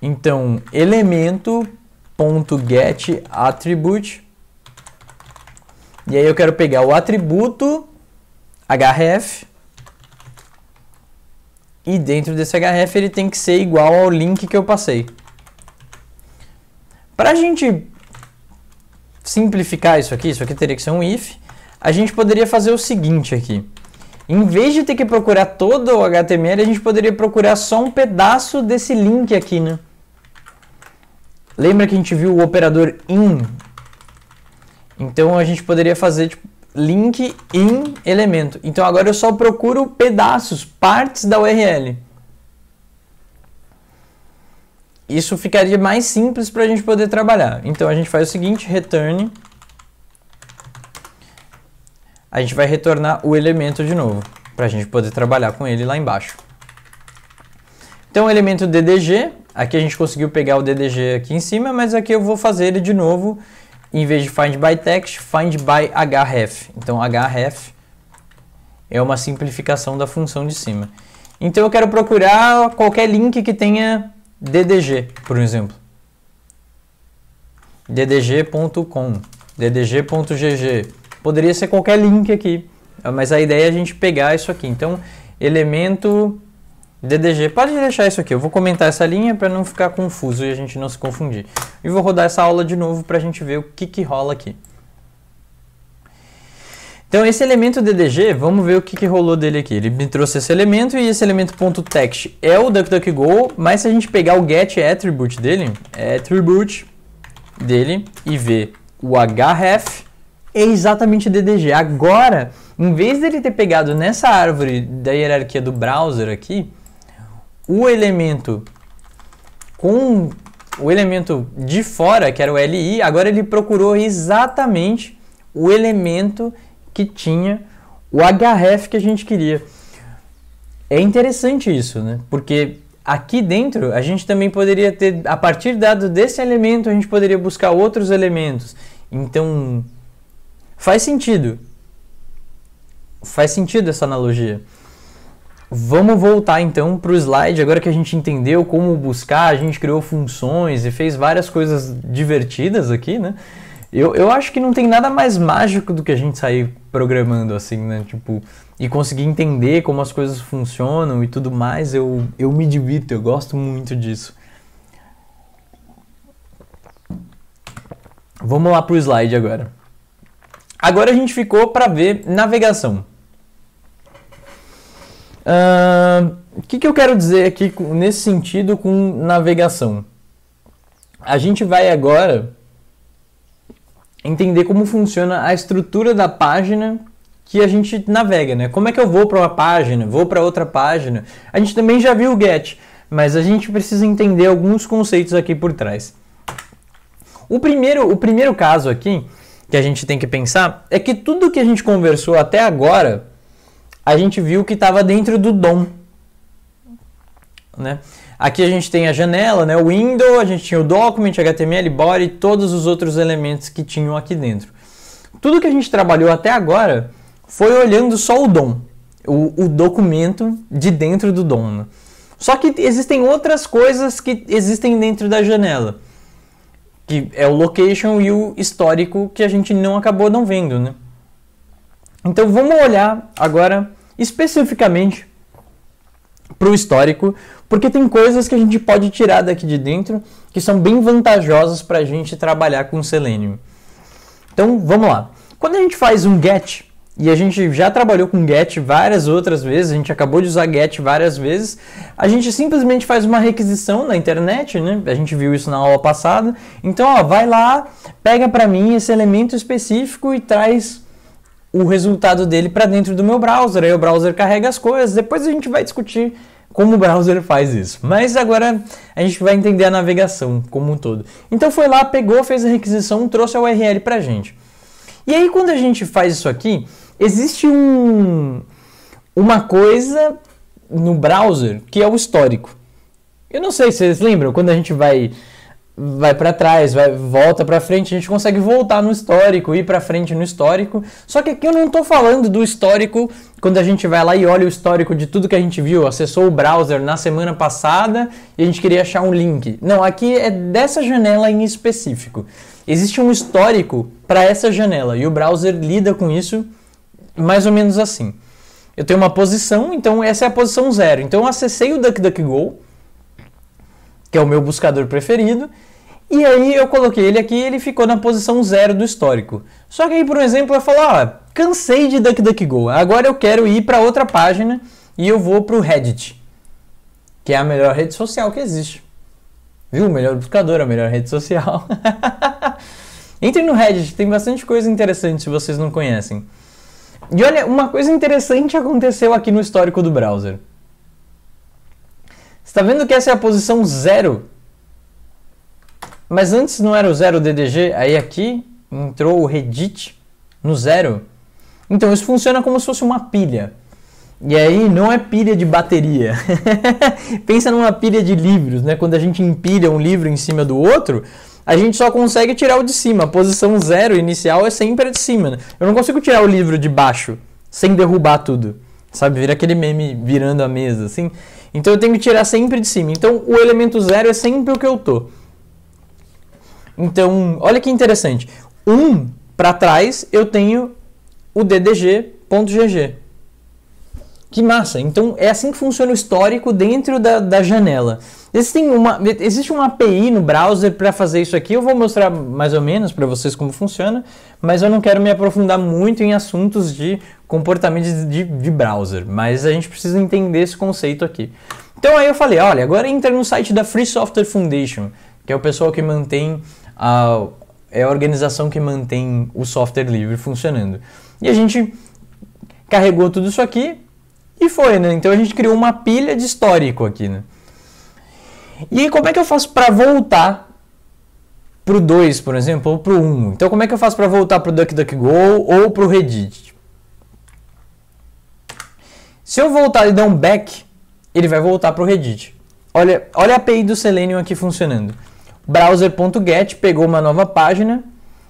Então, elemento.getAttribute e aí eu quero pegar o atributo href e dentro desse href ele tem que ser igual ao link que eu passei. Para a gente simplificar isso aqui, isso aqui teria que ser um if, a gente poderia fazer o seguinte aqui. Em vez de ter que procurar todo o HTML, a gente poderia procurar só um pedaço desse link aqui, né? Lembra que a gente viu o operador in? Então a gente poderia fazer tipo, link em elemento. Então agora eu só procuro pedaços, partes da URL. Isso ficaria mais simples para a gente poder trabalhar. Então a gente faz o seguinte, return. A gente vai retornar o elemento de novo, para a gente poder trabalhar com ele lá embaixo. Então o elemento DDG, aqui a gente conseguiu pegar o DDG aqui em cima, mas aqui eu vou fazer ele de novo em vez de find by text, find by href. Então href é uma simplificação da função de cima. Então eu quero procurar qualquer link que tenha ddg, por exemplo. ddg.com, ddg.gg. Poderia ser qualquer link aqui, mas a ideia é a gente pegar isso aqui. Então, elemento DDG, pode deixar isso aqui, eu vou comentar essa linha para não ficar confuso e a gente não se confundir. E vou rodar essa aula de novo para a gente ver o que, que rola aqui. Então esse elemento DDG, vamos ver o que, que rolou dele aqui. Ele me trouxe esse elemento e esse elemento ponto .text é o DuckDuckGo, mas se a gente pegar o get attribute dele, é attribute dele e ver o href, é exatamente DDG. Agora, em vez dele ter pegado nessa árvore da hierarquia do browser aqui, o elemento com o elemento de fora, que era o LI, agora ele procurou exatamente o elemento que tinha o href que a gente queria. É interessante isso, né? Porque aqui dentro a gente também poderia ter, a partir dado desse elemento, a gente poderia buscar outros elementos. Então faz sentido. Faz sentido essa analogia. Vamos voltar então para o slide. Agora que a gente entendeu como buscar, a gente criou funções e fez várias coisas divertidas aqui, né? Eu, eu acho que não tem nada mais mágico do que a gente sair programando assim, né? Tipo, e conseguir entender como as coisas funcionam e tudo mais. Eu, eu me divirto, eu gosto muito disso. Vamos lá para o slide agora. Agora a gente ficou para ver navegação. O que, que eu quero dizer aqui nesse sentido com navegação? A gente vai agora entender como funciona a estrutura da página que a gente navega, né? Como é que eu vou para uma página, vou para outra página? A gente também já viu o GET, mas a gente precisa entender alguns conceitos aqui por trás. O primeiro, o primeiro caso aqui que a gente tem que pensar é que tudo que a gente conversou até agora a gente viu que estava dentro do DOM. Né? Aqui a gente tem a janela, né? o window, a gente tinha o document, HTML, body, todos os outros elementos que tinham aqui dentro. Tudo que a gente trabalhou até agora foi olhando só o DOM, o, o documento de dentro do DOM. Né? Só que existem outras coisas que existem dentro da janela, que é o location e o histórico que a gente não acabou não vendo, né? Então vamos olhar agora especificamente para o histórico, porque tem coisas que a gente pode tirar daqui de dentro que são bem vantajosas para a gente trabalhar com Selenium. Então vamos lá. Quando a gente faz um get, e a gente já trabalhou com get várias outras vezes, a gente acabou de usar get várias vezes, a gente simplesmente faz uma requisição na internet, né? A gente viu isso na aula passada. Então, ó, vai lá, pega para mim esse elemento específico e traz o resultado dele para dentro do meu browser. Aí o browser carrega as coisas. Depois a gente vai discutir como o browser faz isso. Mas agora a gente vai entender a navegação como um todo. Então foi lá, pegou, fez a requisição, trouxe a URL para gente. E aí quando a gente faz isso aqui, existe um uma coisa no browser que é o histórico. Eu não sei se vocês lembram quando a gente vai vai para trás, vai volta para frente, a gente consegue voltar no histórico, ir para frente no histórico. Só que aqui eu não estou falando do histórico quando a gente vai lá e olha o histórico de tudo que a gente viu, acessou o browser na semana passada e a gente queria achar um link. Não, aqui é dessa janela em específico. Existe um histórico para essa janela e o browser lida com isso mais ou menos assim. Eu tenho uma posição, então essa é a posição zero. Então eu acessei o DuckDuckGo, que é o meu buscador preferido. E aí eu coloquei ele aqui e ele ficou na posição zero do histórico. Só que aí, por exemplo, eu falo, ó, ah, cansei de DuckDuckGo, agora eu quero ir para outra página e eu vou para o Reddit, que é a melhor rede social que existe. Viu? O melhor buscador, a melhor rede social. Entre no Reddit, tem bastante coisa interessante se vocês não conhecem. E olha, uma coisa interessante aconteceu aqui no histórico do browser está vendo que essa é a posição zero? Mas antes não era o zero DDG, aí aqui entrou o Reddit no zero. Então isso funciona como se fosse uma pilha. E aí não é pilha de bateria. Pensa numa pilha de livros, né? Quando a gente empilha um livro em cima do outro, a gente só consegue tirar o de cima. A posição zero inicial é sempre a de cima. Né? Eu não consigo tirar o livro de baixo sem derrubar tudo. Sabe, vira aquele meme virando a mesa, assim. Então eu tenho que tirar sempre de cima. Então o elemento zero é sempre o que eu tô. Então, olha que interessante. um, para trás eu tenho o ddg.gg. Que massa! Então é assim que funciona o histórico dentro da, da janela. Existe uma, existe uma API no browser para fazer isso aqui. Eu vou mostrar mais ou menos para vocês como funciona, mas eu não quero me aprofundar muito em assuntos de comportamentos de, de browser, mas a gente precisa entender esse conceito aqui. Então aí eu falei, olha, agora entra no site da Free Software Foundation, que é o pessoal que mantém a é a organização que mantém o software livre funcionando. E a gente carregou tudo isso aqui e foi, né? Então a gente criou uma pilha de histórico aqui, né? E aí, como é que eu faço para voltar pro 2, por exemplo, ou pro 1? Um? Então como é que eu faço para voltar pro DuckDuckGo ou pro Reddit? Se eu voltar e dar um back, ele vai voltar para o Reddit. Olha, olha a API do Selenium aqui funcionando. Browser.get pegou uma nova página.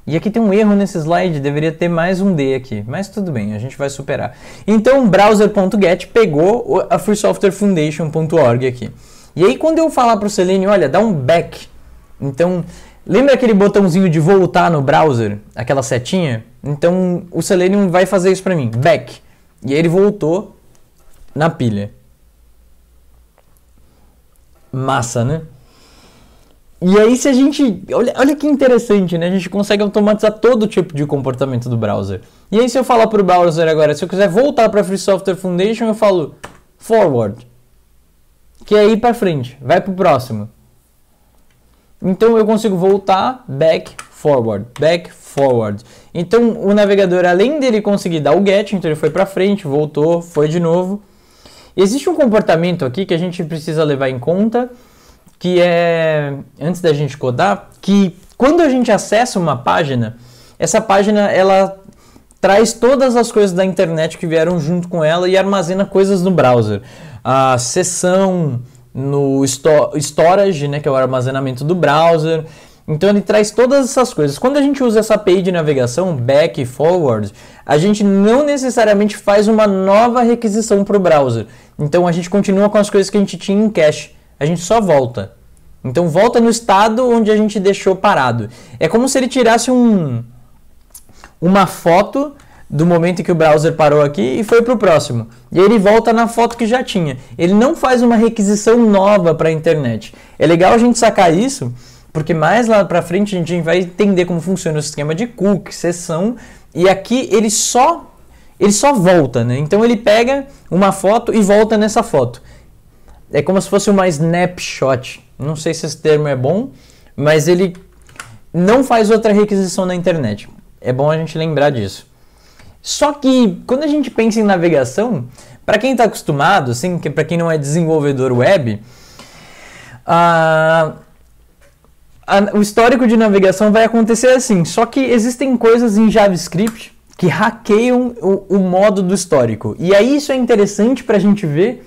E aqui tem um erro nesse slide, deveria ter mais um D aqui, mas tudo bem, a gente vai superar. Então, browser.get pegou a freesoftwarefoundation.org aqui. E aí, quando eu falar para o Selenium, olha, dá um back. Então, lembra aquele botãozinho de voltar no browser, aquela setinha? Então, o Selenium vai fazer isso para mim, back. E aí ele voltou na pilha. Massa, né? E aí se a gente, olha, olha que interessante, né? A gente consegue automatizar todo tipo de comportamento do browser. E aí se eu falar para o browser agora, se eu quiser voltar para Free Software Foundation, eu falo forward, que é ir para frente, vai para o próximo. Então eu consigo voltar back, forward, back, forward. Então o navegador, além dele conseguir dar o get, então ele foi para frente, voltou, foi de novo. Existe um comportamento aqui que a gente precisa levar em conta, que é antes da gente codar, que quando a gente acessa uma página, essa página ela traz todas as coisas da internet que vieram junto com ela e armazena coisas no browser. A sessão no storage, né, que é o armazenamento do browser, então ele traz todas essas coisas. Quando a gente usa essa API de navegação, back e forward, a gente não necessariamente faz uma nova requisição para o browser. Então a gente continua com as coisas que a gente tinha em cache. A gente só volta. Então volta no estado onde a gente deixou parado. É como se ele tirasse um, uma foto do momento em que o browser parou aqui e foi para o próximo. E ele volta na foto que já tinha. Ele não faz uma requisição nova para a internet. É legal a gente sacar isso porque mais lá para frente a gente vai entender como funciona o esquema de cookie sessão, e aqui ele só ele só volta, né? Então ele pega uma foto e volta nessa foto. É como se fosse uma snapshot. Não sei se esse termo é bom, mas ele não faz outra requisição na internet. É bom a gente lembrar disso. Só que quando a gente pensa em navegação, para quem está acostumado, assim, que para quem não é desenvolvedor web, uh, a, o histórico de navegação vai acontecer assim. Só que existem coisas em JavaScript que hackeiam o, o modo do histórico. E aí isso é interessante para a gente ver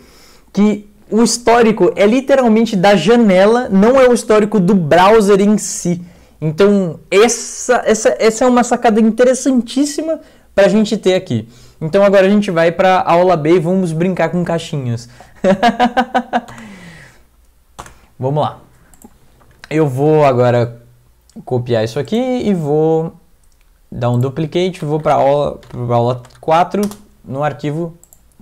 que o histórico é literalmente da janela, não é o histórico do browser em si. Então, essa, essa, essa é uma sacada interessantíssima para a gente ter aqui. Então, agora a gente vai para a aula B e vamos brincar com caixinhas. vamos lá. Eu vou agora copiar isso aqui e vou dar um duplicate, vou para aula, aula 4 no arquivo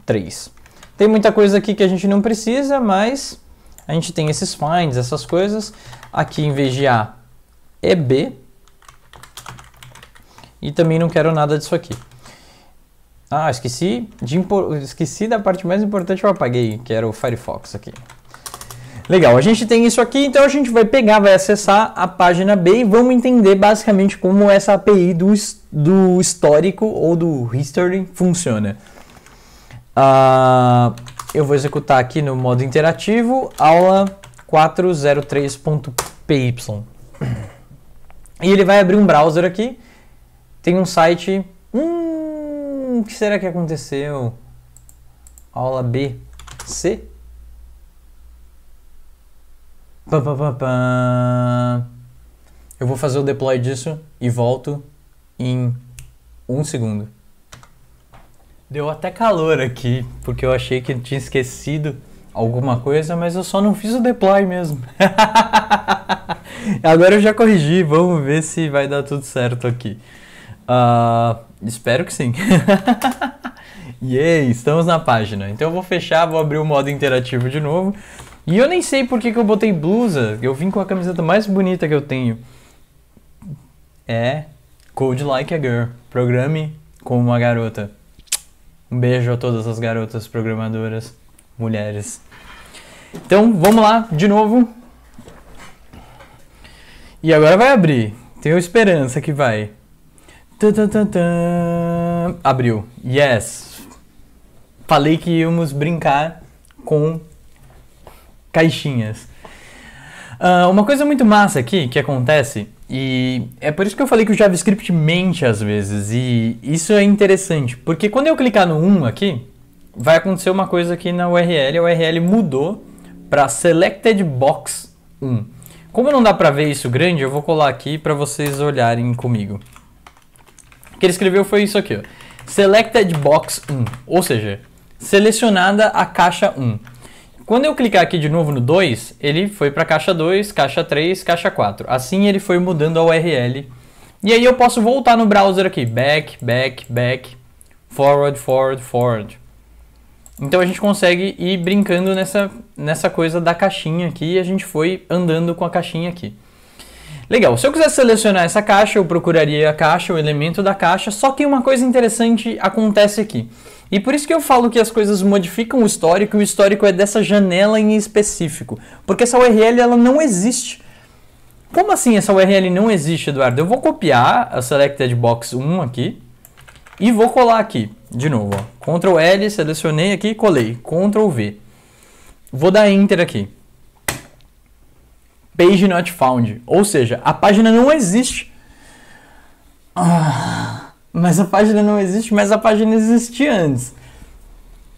3. Tem muita coisa aqui que a gente não precisa, mas a gente tem esses finds, essas coisas. Aqui em vez de A é B. E também não quero nada disso aqui. Ah, esqueci, de esqueci da parte mais importante, eu apaguei, que era o Firefox aqui. Legal, a gente tem isso aqui, então a gente vai pegar, vai acessar a página B e vamos entender basicamente como essa API do, do histórico ou do history funciona. Uh, eu vou executar aqui no modo interativo, aula 403.py. E ele vai abrir um browser aqui, tem um site... Hum, o que será que aconteceu? Aula B, C? Pá, pá, pá, Eu vou fazer o deploy disso e volto em um segundo. Deu até calor aqui, porque eu achei que tinha esquecido alguma coisa, mas eu só não fiz o deploy mesmo. Agora eu já corrigi, vamos ver se vai dar tudo certo aqui. Uh, espero que sim. Yay, yeah, estamos na página. Então eu vou fechar, vou abrir o modo interativo de novo. E eu nem sei por que, que eu botei blusa. Eu vim com a camiseta mais bonita que eu tenho. É Code Like a Girl. Programe como uma garota. Um beijo a todas as garotas programadoras, mulheres. Então, vamos lá, de novo. E agora vai abrir. Tenho esperança que vai. Abriu. Yes. Falei que íamos brincar com caixinhas. Uh, uma coisa muito massa aqui que acontece, e é por isso que eu falei que o JavaScript mente às vezes, e isso é interessante, porque quando eu clicar no 1 aqui, vai acontecer uma coisa aqui na URL, a URL mudou para selected box 1. Como não dá para ver isso grande, eu vou colar aqui para vocês olharem comigo. O que ele escreveu foi isso aqui, ó. Selected box 1, ou seja, selecionada a caixa 1. Quando eu clicar aqui de novo no 2, ele foi para caixa 2, caixa 3, caixa 4. Assim ele foi mudando a URL. E aí eu posso voltar no browser aqui, back, back, back, forward, forward, forward. Então a gente consegue ir brincando nessa, nessa coisa da caixinha aqui e a gente foi andando com a caixinha aqui. Legal, se eu quiser selecionar essa caixa, eu procuraria a caixa, o elemento da caixa, só que uma coisa interessante acontece aqui. E por isso que eu falo que as coisas modificam o histórico, e o histórico é dessa janela em específico, porque essa URL ela não existe. Como assim essa URL não existe, Eduardo? Eu vou copiar a selected box 1 aqui e vou colar aqui de novo, ó. Ctrl L, selecionei aqui, colei, Ctrl V. Vou dar enter aqui. Page not found, ou seja, a página não existe. Ah mas a página não existe, mas a página existia antes.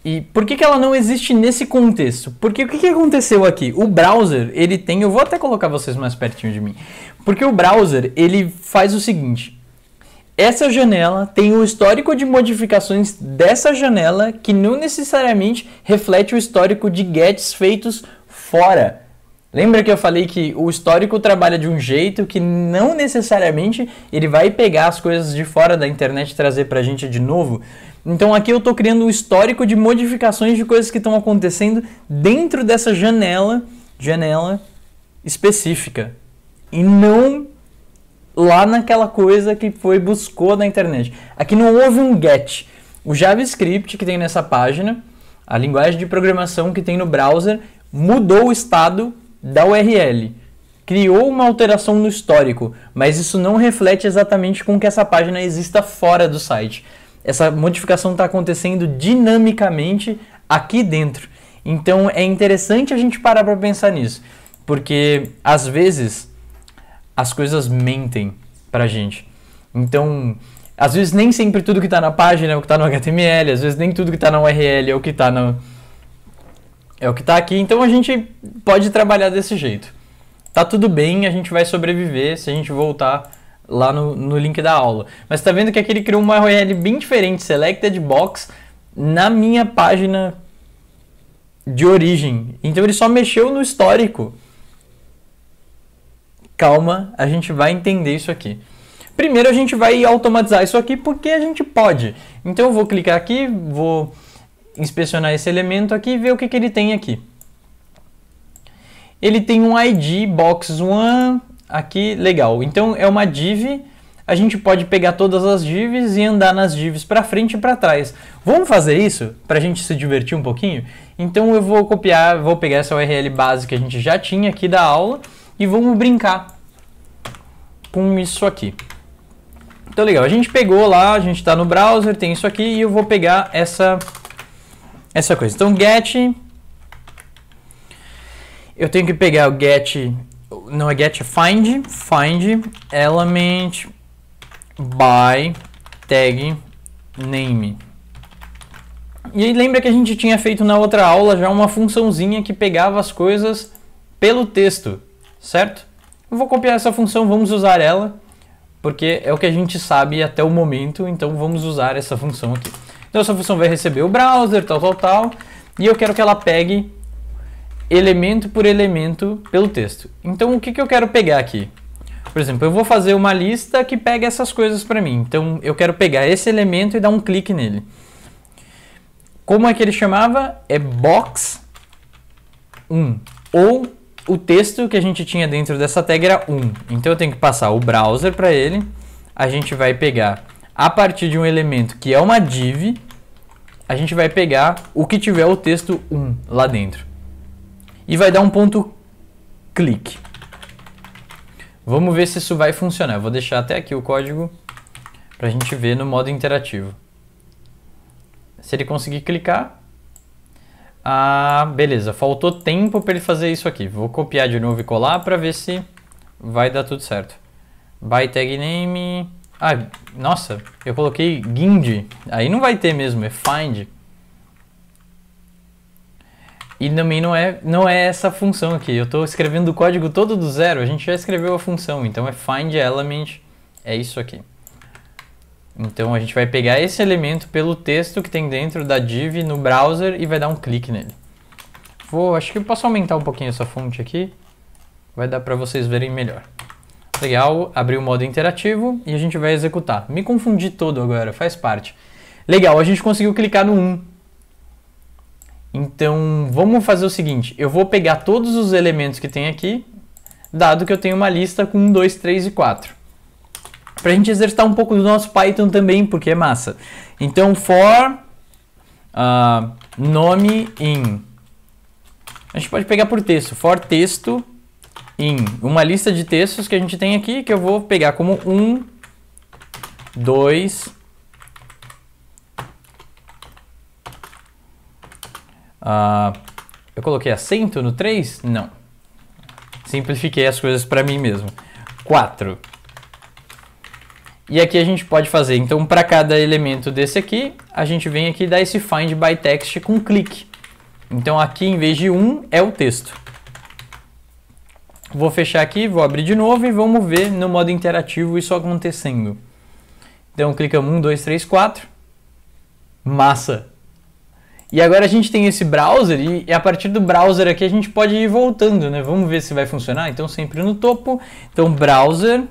E por que, que ela não existe nesse contexto? Porque o que, que aconteceu aqui? O browser, ele tem. Eu vou até colocar vocês mais pertinho de mim. Porque o browser, ele faz o seguinte: essa janela tem o histórico de modificações dessa janela que não necessariamente reflete o histórico de gets feitos fora Lembra que eu falei que o histórico trabalha de um jeito que não necessariamente ele vai pegar as coisas de fora da internet e trazer pra gente de novo? Então aqui eu estou criando um histórico de modificações de coisas que estão acontecendo dentro dessa janela, janela específica. E não lá naquela coisa que foi buscou na internet. Aqui não houve um get. O JavaScript que tem nessa página, a linguagem de programação que tem no browser, mudou o estado da URL criou uma alteração no histórico, mas isso não reflete exatamente com que essa página exista fora do site. Essa modificação está acontecendo dinamicamente aqui dentro. Então é interessante a gente parar para pensar nisso, porque às vezes as coisas mentem a gente. Então, às vezes nem sempre tudo que está na página é o que está no HTML, às vezes nem tudo que está na URL é o que está na é o que está aqui, então a gente pode trabalhar desse jeito. Tá tudo bem, a gente vai sobreviver se a gente voltar lá no, no link da aula. Mas tá vendo que aqui ele criou uma URL bem diferente, selected box, na minha página de origem. Então ele só mexeu no histórico. Calma, a gente vai entender isso aqui. Primeiro a gente vai automatizar isso aqui porque a gente pode. Então eu vou clicar aqui, vou inspecionar esse elemento aqui e ver o que, que ele tem aqui. Ele tem um ID box one aqui, legal. Então é uma div, a gente pode pegar todas as divs e andar nas divs para frente e para trás. Vamos fazer isso para a gente se divertir um pouquinho? Então eu vou copiar, vou pegar essa URL base que a gente já tinha aqui da aula e vamos brincar com isso aqui. Então legal, a gente pegou lá, a gente está no browser, tem isso aqui e eu vou pegar essa essa coisa. Então, get. Eu tenho que pegar o get. Não é get, é find. Find element by tag name. E aí lembra que a gente tinha feito na outra aula já uma funçãozinha que pegava as coisas pelo texto, certo? Eu vou copiar essa função, vamos usar ela, porque é o que a gente sabe até o momento, então vamos usar essa função aqui. Então essa função vai receber o browser, tal, tal, tal, e eu quero que ela pegue elemento por elemento pelo texto. Então o que, que eu quero pegar aqui? Por exemplo, eu vou fazer uma lista que pega essas coisas para mim. Então eu quero pegar esse elemento e dar um clique nele. Como é que ele chamava? É box 1. Ou o texto que a gente tinha dentro dessa tag era 1. Então eu tenho que passar o browser para ele. A gente vai pegar a partir de um elemento que é uma div, a gente vai pegar o que tiver o texto 1 lá dentro e vai dar um ponto clique. Vamos ver se isso vai funcionar. vou deixar até aqui o código para a gente ver no modo interativo. Se ele conseguir clicar... Ah, beleza. Faltou tempo para ele fazer isso aqui. Vou copiar de novo e colar para ver se vai dar tudo certo. By tag name... Ah, nossa, eu coloquei guind. Aí não vai ter mesmo, é find. E também não é, não é essa função aqui. Eu estou escrevendo o código todo do zero. A gente já escreveu a função, então é find element. É isso aqui. Então a gente vai pegar esse elemento pelo texto que tem dentro da div no browser e vai dar um clique nele. Vou, acho que eu posso aumentar um pouquinho essa fonte aqui. Vai dar para vocês verem melhor legal, abrir o modo interativo e a gente vai executar. Me confundi todo agora, faz parte. Legal, a gente conseguiu clicar no 1. Então, vamos fazer o seguinte, eu vou pegar todos os elementos que tem aqui, dado que eu tenho uma lista com 1, 2, 3 e 4. Para a gente exercitar um pouco do nosso Python também, porque é massa. Então, for uh, nome in. A gente pode pegar por texto, for texto em uma lista de textos que a gente tem aqui, que eu vou pegar como um, dois, uh, eu coloquei acento no 3? Não. Simplifiquei as coisas para mim mesmo. 4. E aqui a gente pode fazer, então, para cada elemento desse aqui, a gente vem aqui e dá esse find by text com um clique. Então aqui, em vez de 1, um, é o texto. Vou fechar aqui, vou abrir de novo e vamos ver no modo interativo isso acontecendo. Então clica 1, 2, 3, 4. Massa! E agora a gente tem esse browser e a partir do browser aqui a gente pode ir voltando, né? Vamos ver se vai funcionar. Então sempre no topo. Então browser.back.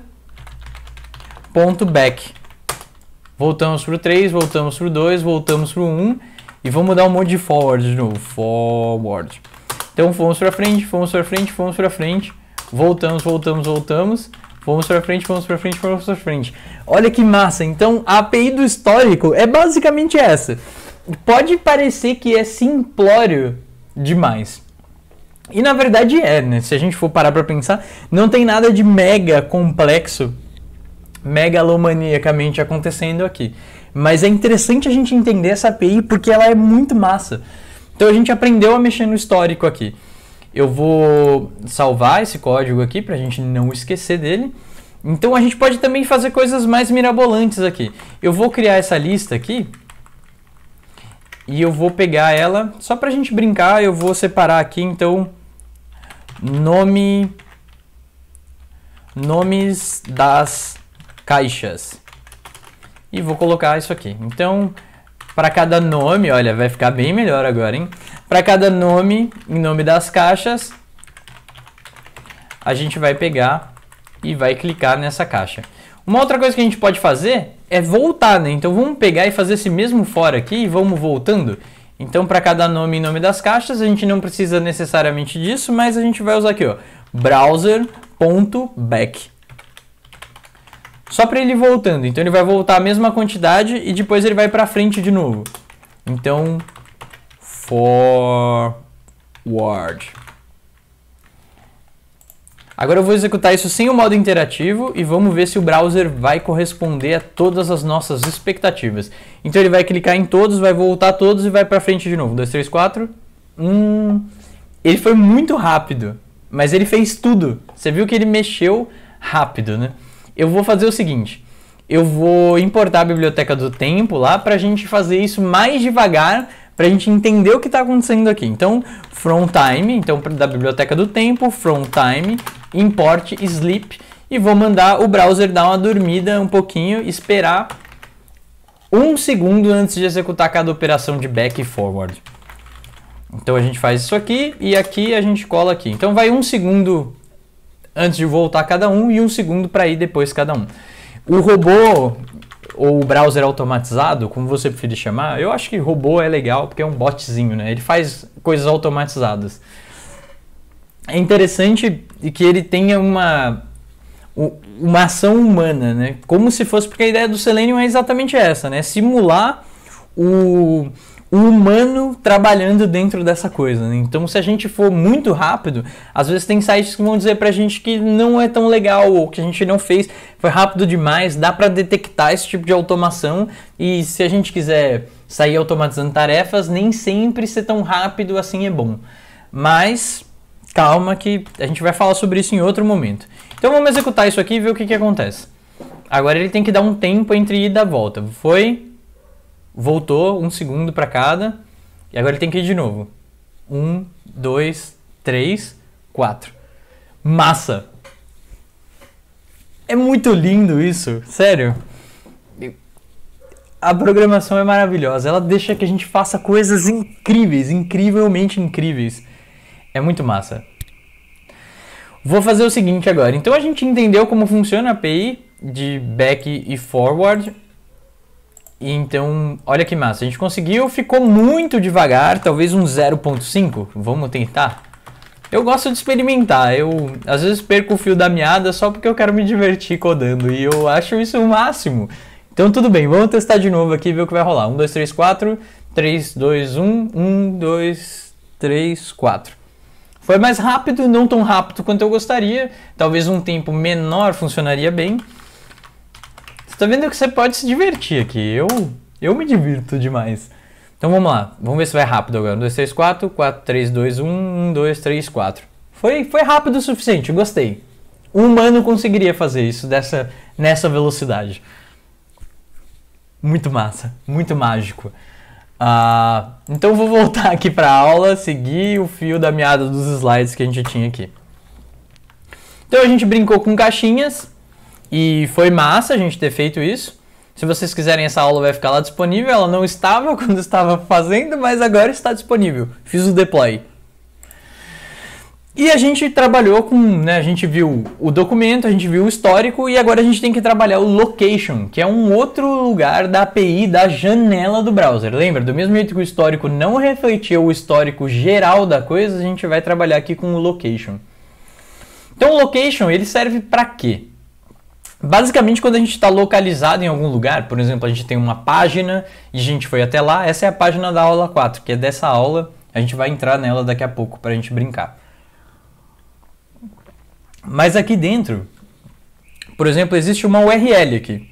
Voltamos para o 3, voltamos para o 2, voltamos para o 1 e vamos dar um monte de forward de novo. Forward. Então fomos para frente, fomos para frente, fomos para frente. Voltamos, voltamos, voltamos. Vamos para frente, vamos para frente, vamos para frente. Olha que massa. Então, a API do histórico é basicamente essa. Pode parecer que é simplório demais. E na verdade é, né? Se a gente for parar para pensar, não tem nada de mega complexo, megalomaniacamente acontecendo aqui. Mas é interessante a gente entender essa API porque ela é muito massa. Então a gente aprendeu a mexer no histórico aqui. Eu vou salvar esse código aqui para a gente não esquecer dele. Então a gente pode também fazer coisas mais mirabolantes aqui. Eu vou criar essa lista aqui e eu vou pegar ela, só para a gente brincar, eu vou separar aqui então nome nomes das caixas. E vou colocar isso aqui. Então, para cada nome, olha, vai ficar bem melhor agora, hein? Para cada nome, em nome das caixas, a gente vai pegar e vai clicar nessa caixa. Uma outra coisa que a gente pode fazer é voltar, né? Então vamos pegar e fazer esse mesmo fora aqui e vamos voltando. Então para cada nome e nome das caixas, a gente não precisa necessariamente disso, mas a gente vai usar aqui, ó, browser.back só para ele ir voltando. Então ele vai voltar a mesma quantidade e depois ele vai para frente de novo. Então, forward. Agora eu vou executar isso sem o modo interativo e vamos ver se o browser vai corresponder a todas as nossas expectativas. Então ele vai clicar em todos, vai voltar todos e vai para frente de novo. 1, 2, 3, 4. Hum, ele foi muito rápido, mas ele fez tudo. Você viu que ele mexeu rápido, né? Eu vou fazer o seguinte, eu vou importar a biblioteca do tempo lá para a gente fazer isso mais devagar, para a gente entender o que está acontecendo aqui. Então, from time, então da biblioteca do tempo, from time, import sleep e vou mandar o browser dar uma dormida um pouquinho, esperar um segundo antes de executar cada operação de back e forward. Então a gente faz isso aqui e aqui a gente cola aqui. Então vai um segundo antes de voltar cada um e um segundo para ir depois cada um. O robô ou o browser automatizado, como você preferir chamar, eu acho que robô é legal porque é um botzinho, né? Ele faz coisas automatizadas. É interessante que ele tenha uma uma ação humana, né? Como se fosse porque a ideia do Selenium é exatamente essa, né? Simular o o humano trabalhando dentro dessa coisa. Né? Então, se a gente for muito rápido, às vezes tem sites que vão dizer pra gente que não é tão legal ou que a gente não fez, foi rápido demais, dá para detectar esse tipo de automação e se a gente quiser sair automatizando tarefas, nem sempre ser tão rápido assim é bom. Mas calma que a gente vai falar sobre isso em outro momento. Então vamos executar isso aqui e ver o que, que acontece. Agora ele tem que dar um tempo entre ida e volta. Foi, voltou um segundo para cada, e agora ele tem que ir de novo. Um, dois, três, quatro. Massa! É muito lindo isso, sério. A programação é maravilhosa, ela deixa que a gente faça coisas incríveis, incrivelmente incríveis. É muito massa. Vou fazer o seguinte agora. Então a gente entendeu como funciona a API de back e forward então, olha que massa, a gente conseguiu, ficou muito devagar, talvez um 0.5, vamos tentar. Eu gosto de experimentar, eu às vezes perco o fio da meada só porque eu quero me divertir codando e eu acho isso o máximo. Então tudo bem, vamos testar de novo aqui e ver o que vai rolar. 1, 2, 3, 4, 3, 2, 1, 1, 2, 3, 4. Foi mais rápido, não tão rápido quanto eu gostaria, talvez um tempo menor funcionaria bem tá vendo que você pode se divertir aqui. Eu, eu me divirto demais. Então vamos lá, vamos ver se vai rápido agora. 1, 2, 3, 4, 4, 3, 2, 1, 1, 2, 3, 4. Foi, foi rápido o suficiente, gostei. Um humano conseguiria fazer isso dessa, nessa velocidade. Muito massa, muito mágico. Uh, então vou voltar aqui para a aula, seguir o fio da meada dos slides que a gente tinha aqui. Então a gente brincou com caixinhas, e foi massa a gente ter feito isso. Se vocês quiserem, essa aula vai ficar lá disponível. Ela não estava quando estava fazendo, mas agora está disponível. Fiz o deploy. E a gente trabalhou com, né, a gente viu o documento, a gente viu o histórico e agora a gente tem que trabalhar o location, que é um outro lugar da API da janela do browser. Lembra? Do mesmo jeito que o histórico não refletiu o histórico geral da coisa, a gente vai trabalhar aqui com o location. Então o location, ele serve para quê? Basicamente, quando a gente está localizado em algum lugar, por exemplo, a gente tem uma página e a gente foi até lá, essa é a página da aula 4, que é dessa aula, a gente vai entrar nela daqui a pouco para a gente brincar. Mas aqui dentro, por exemplo, existe uma URL aqui.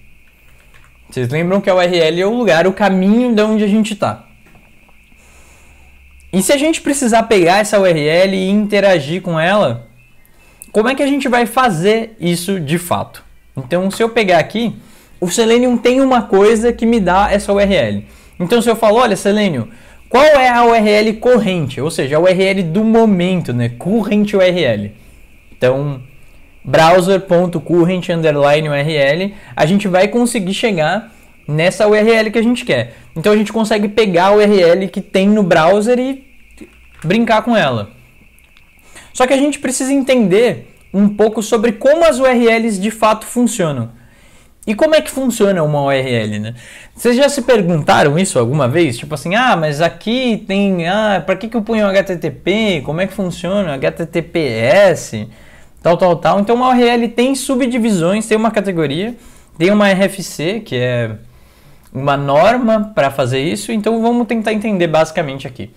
Vocês lembram que a URL é o lugar, o caminho de onde a gente está. E se a gente precisar pegar essa URL e interagir com ela, como é que a gente vai fazer isso de fato? Então, se eu pegar aqui, o Selenium tem uma coisa que me dá essa URL. Então, se eu falo, olha, Selenium, qual é a URL corrente? Ou seja, a URL do momento, né? Current URL. Então, browser.current underline URL, a gente vai conseguir chegar nessa URL que a gente quer. Então, a gente consegue pegar a URL que tem no browser e brincar com ela. Só que a gente precisa entender um pouco sobre como as URLs de fato funcionam. E como é que funciona uma URL, né? Vocês já se perguntaram isso alguma vez? Tipo assim, ah, mas aqui tem, ah, para que que eu ponho HTTP? Como é que funciona HTTPS? Tal, tal, tal. Então uma URL tem subdivisões, tem uma categoria, tem uma RFC, que é uma norma para fazer isso. Então vamos tentar entender basicamente aqui.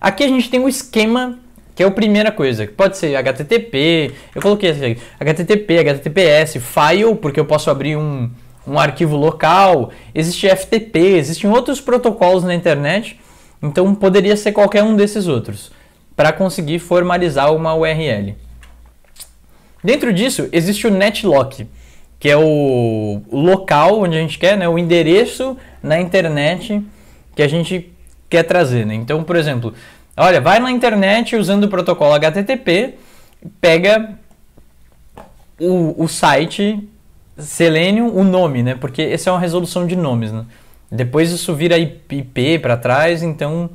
Aqui a gente tem o um esquema que é a primeira coisa, que pode ser HTTP, eu coloquei assim, HTTP, HTTPS, file, porque eu posso abrir um, um arquivo local, existe FTP, existem outros protocolos na internet, então poderia ser qualquer um desses outros, para conseguir formalizar uma URL. Dentro disso, existe o netlock, que é o local onde a gente quer, né, o endereço na internet que a gente quer trazer. Né? Então, por exemplo, Olha, vai na internet usando o protocolo HTTP, pega o, o site Selenium, o nome, né? Porque essa é uma resolução de nomes, né? Depois isso vira IP para trás, então.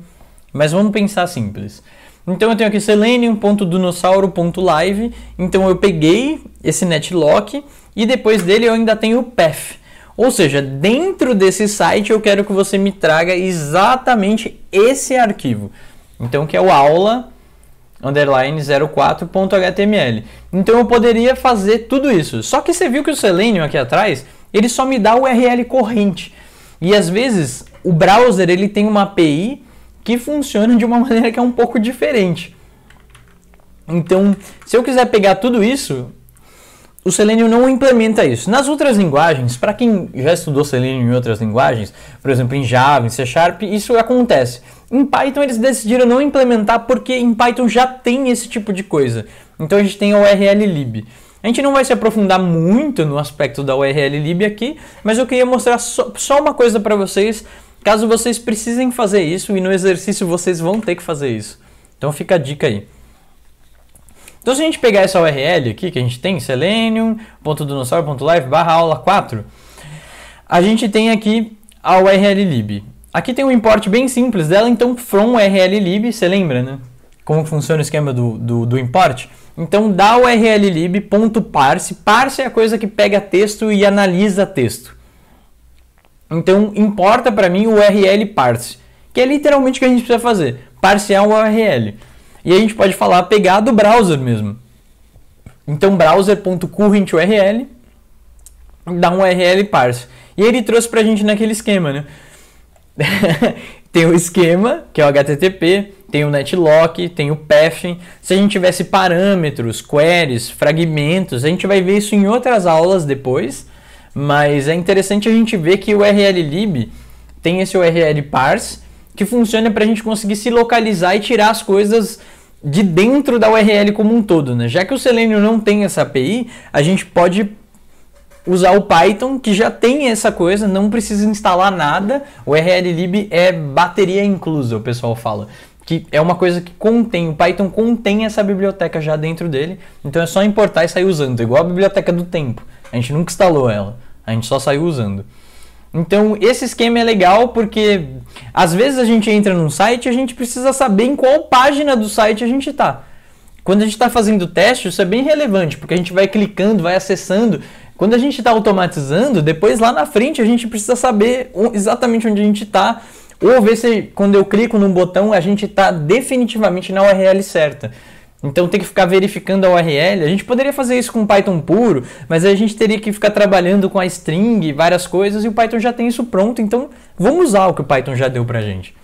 Mas vamos pensar simples. Então eu tenho aqui selenium.dunossauro.live. Então eu peguei esse netlock e depois dele eu ainda tenho o path. Ou seja, dentro desse site eu quero que você me traga exatamente esse arquivo. Então, que é o aula underline 04.html. Então eu poderia fazer tudo isso. Só que você viu que o Selenium aqui atrás, ele só me dá o URL corrente. E às vezes o browser ele tem uma API que funciona de uma maneira que é um pouco diferente. Então, se eu quiser pegar tudo isso, o Selenium não implementa isso. Nas outras linguagens, para quem já estudou Selenium em outras linguagens, por exemplo, em Java, em C Sharp, isso acontece. Em Python eles decidiram não implementar porque em Python já tem esse tipo de coisa. Então a gente tem a URL lib. A gente não vai se aprofundar muito no aspecto da URL lib aqui, mas eu queria mostrar só, só uma coisa para vocês, caso vocês precisem fazer isso e no exercício vocês vão ter que fazer isso. Então fica a dica aí. Então se a gente pegar essa URL aqui que a gente tem, selenium.dinossauro.live barra aula 4, a gente tem aqui a URL lib. Aqui tem um import bem simples dela, então from urllib, você lembra, né? Como funciona o esquema do, do, do import? Então dá urllib.parse, parse é a coisa que pega texto e analisa texto. Então importa para mim o url parse, que é literalmente o que a gente precisa fazer, parsear o url. E a gente pode falar pegar do browser mesmo. Então browser.currentURL dá um url parse. E ele trouxe para a gente naquele esquema, né? tem o esquema, que é o HTTP, tem o netlock, tem o pathing. Se a gente tivesse parâmetros, queries, fragmentos, a gente vai ver isso em outras aulas depois, mas é interessante a gente ver que o urllib tem esse URL parse que funciona para a gente conseguir se localizar e tirar as coisas de dentro da URL como um todo, né? Já que o Selenium não tem essa API, a gente pode usar o Python, que já tem essa coisa, não precisa instalar nada. O RLlib é bateria inclusa, o pessoal fala. Que é uma coisa que contém, o Python contém essa biblioteca já dentro dele, então é só importar e sair usando, igual a biblioteca do tempo. A gente nunca instalou ela, a gente só saiu usando. Então, esse esquema é legal porque às vezes a gente entra num site e a gente precisa saber em qual página do site a gente está. Quando a gente está fazendo teste, isso é bem relevante, porque a gente vai clicando, vai acessando quando a gente está automatizando, depois lá na frente a gente precisa saber exatamente onde a gente está ou ver se quando eu clico num botão a gente está definitivamente na URL certa. Então tem que ficar verificando a URL. A gente poderia fazer isso com Python puro, mas a gente teria que ficar trabalhando com a string, várias coisas, e o Python já tem isso pronto, então vamos usar o que o Python já deu para a gente.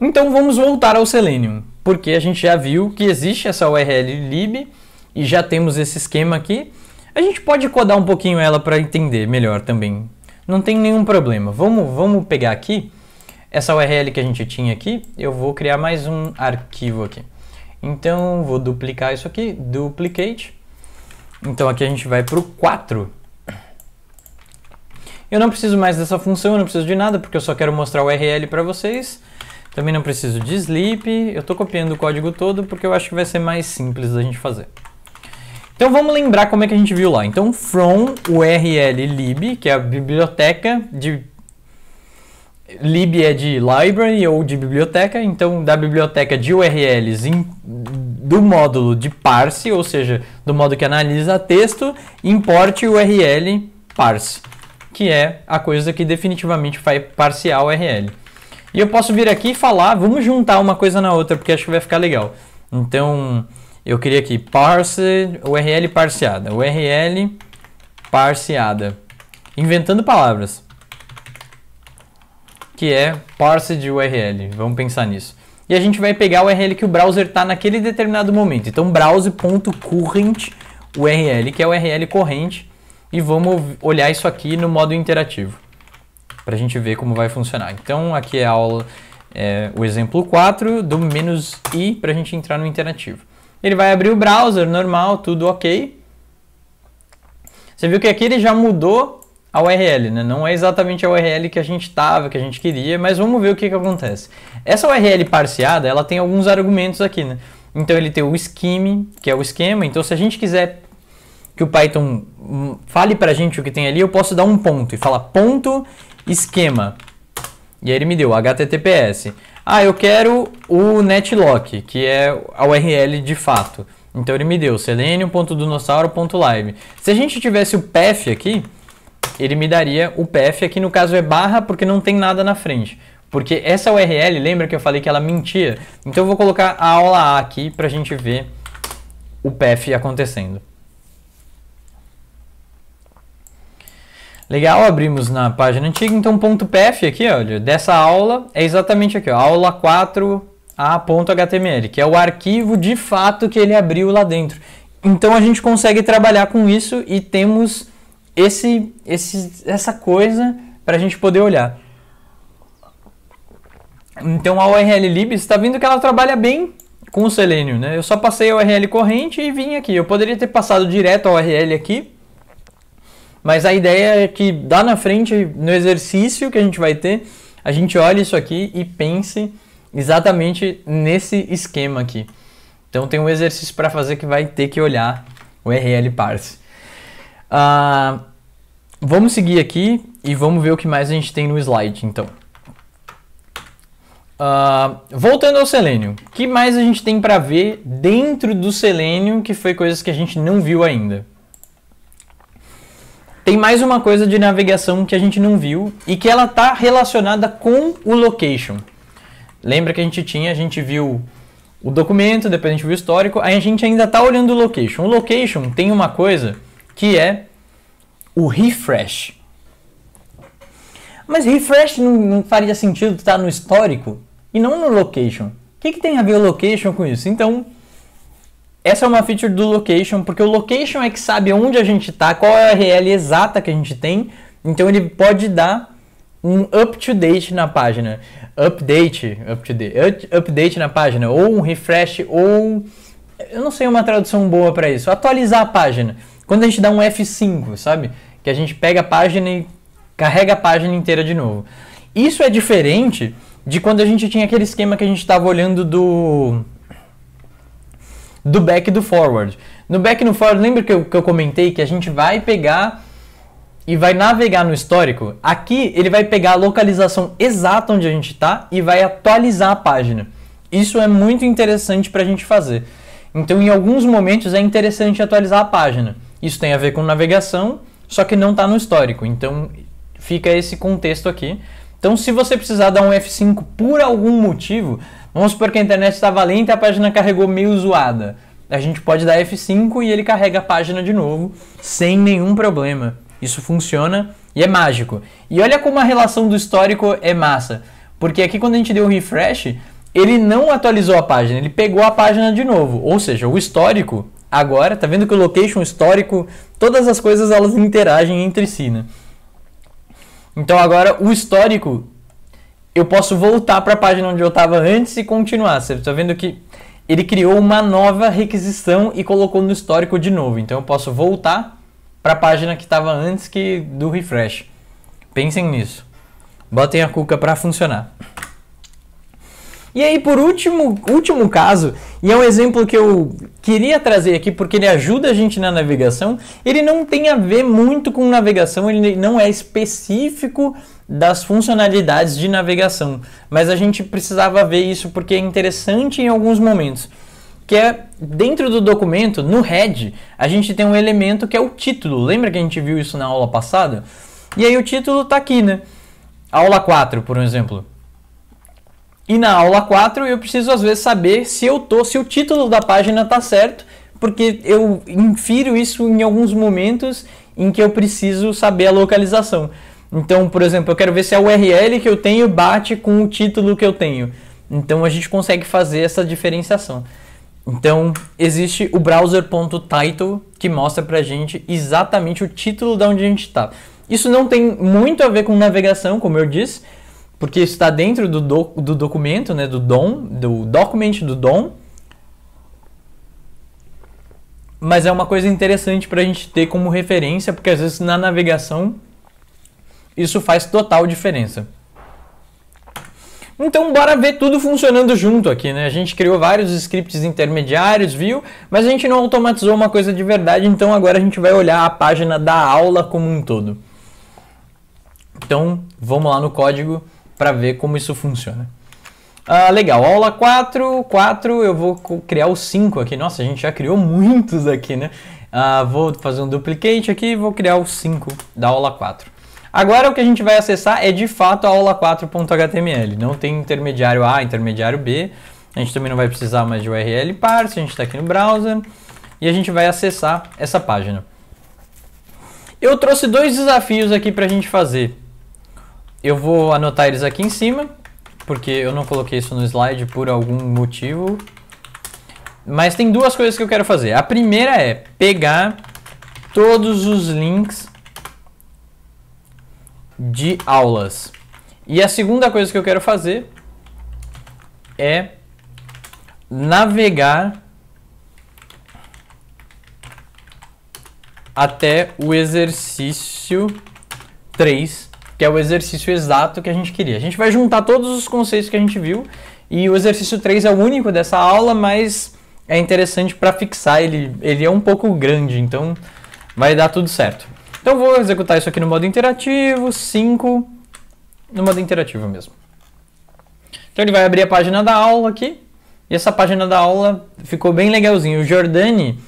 Então vamos voltar ao Selenium, porque a gente já viu que existe essa URL lib e já temos esse esquema aqui. A gente pode codar um pouquinho ela para entender melhor também. Não tem nenhum problema. Vamos, vamos pegar aqui essa URL que a gente tinha aqui. Eu vou criar mais um arquivo aqui. Então, vou duplicar isso aqui, duplicate. Então, aqui a gente vai para o 4. Eu não preciso mais dessa função, eu não preciso de nada, porque eu só quero mostrar o URL para vocês. Também não preciso de sleep. Eu estou copiando o código todo, porque eu acho que vai ser mais simples da gente fazer. Então vamos lembrar como é que a gente viu lá. Então from url lib, que é a biblioteca de lib é de library ou de biblioteca, então da biblioteca de URLs in, do módulo de parse, ou seja, do modo que analisa texto, importe URL parse, que é a coisa que definitivamente vai parsear URL. E eu posso vir aqui e falar, vamos juntar uma coisa na outra, porque acho que vai ficar legal. Então, eu queria aqui parse URL parseada, URL parseada, inventando palavras, que é parse de URL. Vamos pensar nisso. E a gente vai pegar o URL que o browser está naquele determinado momento. Então browse.current URL, que é o URL corrente, e vamos olhar isso aqui no modo interativo para a gente ver como vai funcionar. Então aqui é a aula é, o exemplo 4 do menos i para a gente entrar no interativo. Ele vai abrir o browser, normal, tudo ok. Você viu que aqui ele já mudou a URL, né? Não é exatamente a URL que a gente estava, que a gente queria, mas vamos ver o que, que acontece. Essa URL parseada, ela tem alguns argumentos aqui, né? Então ele tem o scheme, que é o esquema. Então se a gente quiser que o Python hum, fale para a gente o que tem ali, eu posso dar um ponto e falar ponto esquema. E aí ele me deu HTTPS. Ah, eu quero o netlock, que é a URL de fato. Então ele me deu selenium.dunossauro.live. Se a gente tivesse o path aqui, ele me daria o path, aqui no caso é barra porque não tem nada na frente. Porque essa URL, lembra que eu falei que ela mentia? Então eu vou colocar a aula A aqui para a gente ver o path acontecendo. Legal, abrimos na página antiga, então ponto .pf aqui, olha, dessa aula é exatamente aqui, ó, aula 4a.html, que é o arquivo de fato que ele abriu lá dentro. Então a gente consegue trabalhar com isso e temos esse, esse essa coisa para a gente poder olhar. Então a URL lib, está vendo que ela trabalha bem com o Selenium, né? Eu só passei a URL corrente e vim aqui. Eu poderia ter passado direto a URL aqui, mas a ideia é que lá na frente, no exercício que a gente vai ter, a gente olhe isso aqui e pense exatamente nesse esquema aqui. Então tem um exercício para fazer que vai ter que olhar o RL parse. Uh, vamos seguir aqui e vamos ver o que mais a gente tem no slide, então. Uh, voltando ao selênio, o que mais a gente tem para ver dentro do selênio que foi coisas que a gente não viu ainda? tem mais uma coisa de navegação que a gente não viu e que ela está relacionada com o location. Lembra que a gente tinha, a gente viu o documento, depois a gente viu o histórico, aí a gente ainda está olhando o location. O location tem uma coisa que é o refresh. Mas refresh não, não faria sentido estar tá no histórico e não no location. O que, que tem a ver o location com isso? Então, essa é uma feature do location, porque o location é que sabe onde a gente está, qual é a URL exata que a gente tem, então ele pode dar um up-to-date na página. Update, up-to-date, update na página, ou um refresh, ou. Eu não sei uma tradução boa para isso. Atualizar a página. Quando a gente dá um F5, sabe? Que a gente pega a página e carrega a página inteira de novo. Isso é diferente de quando a gente tinha aquele esquema que a gente estava olhando do do back e do forward. No back e no forward, lembra que eu, que eu comentei que a gente vai pegar e vai navegar no histórico? Aqui ele vai pegar a localização exata onde a gente está e vai atualizar a página. Isso é muito interessante para a gente fazer. Então, em alguns momentos, é interessante atualizar a página. Isso tem a ver com navegação, só que não está no histórico. Então, fica esse contexto aqui. Então, se você precisar dar um F5 por algum motivo, Vamos supor que a internet estava lenta e a página carregou meio zoada. A gente pode dar F5 e ele carrega a página de novo, sem nenhum problema. Isso funciona e é mágico. E olha como a relação do histórico é massa. Porque aqui quando a gente deu o um refresh, ele não atualizou a página, ele pegou a página de novo. Ou seja, o histórico agora, tá vendo que o location histórico, todas as coisas elas interagem entre si, né? Então agora o histórico eu posso voltar para a página onde eu estava antes e continuar. Você está vendo que ele criou uma nova requisição e colocou no histórico de novo. Então eu posso voltar para a página que estava antes que do refresh. Pensem nisso. Botem a cuca para funcionar. E aí, por último, último caso, e é um exemplo que eu queria trazer aqui porque ele ajuda a gente na navegação, ele não tem a ver muito com navegação, ele não é específico das funcionalidades de navegação, mas a gente precisava ver isso porque é interessante em alguns momentos. Que é dentro do documento, no head, a gente tem um elemento que é o título. Lembra que a gente viu isso na aula passada? E aí o título está aqui, né? Aula 4, por exemplo. E na aula 4 eu preciso às vezes saber se eu tô, se o título da página tá certo, porque eu infiro isso em alguns momentos em que eu preciso saber a localização. Então, por exemplo, eu quero ver se a é URL que eu tenho bate com o título que eu tenho. Então a gente consegue fazer essa diferenciação. Então, existe o browser.title que mostra pra gente exatamente o título de onde a gente está. Isso não tem muito a ver com navegação, como eu disse, porque isso está dentro do, do documento, né, do DOM, do document do DOM. Mas é uma coisa interessante para a gente ter como referência, porque às vezes na navegação isso faz total diferença. Então, bora ver tudo funcionando junto aqui, né? A gente criou vários scripts intermediários, viu? Mas a gente não automatizou uma coisa de verdade, então agora a gente vai olhar a página da aula como um todo. Então, vamos lá no código para ver como isso funciona. Ah, legal, aula 4, 4, eu vou criar o 5 aqui. Nossa, a gente já criou muitos aqui, né? Ah, vou fazer um duplicate aqui e vou criar o 5 da aula 4. Agora o que a gente vai acessar é de fato a aula 4.html. Não tem intermediário A, intermediário B. A gente também não vai precisar mais de URL parse, a gente está aqui no browser. E a gente vai acessar essa página. Eu trouxe dois desafios aqui para a gente fazer. Eu vou anotar eles aqui em cima, porque eu não coloquei isso no slide por algum motivo. Mas tem duas coisas que eu quero fazer. A primeira é pegar todos os links de aulas. E a segunda coisa que eu quero fazer é navegar até o exercício 3 que é o exercício exato que a gente queria. A gente vai juntar todos os conceitos que a gente viu e o exercício 3 é o único dessa aula, mas é interessante para fixar, ele, ele é um pouco grande, então vai dar tudo certo. Então vou executar isso aqui no modo interativo, 5, no modo interativo mesmo. Então ele vai abrir a página da aula aqui, e essa página da aula ficou bem legalzinho. O Giordani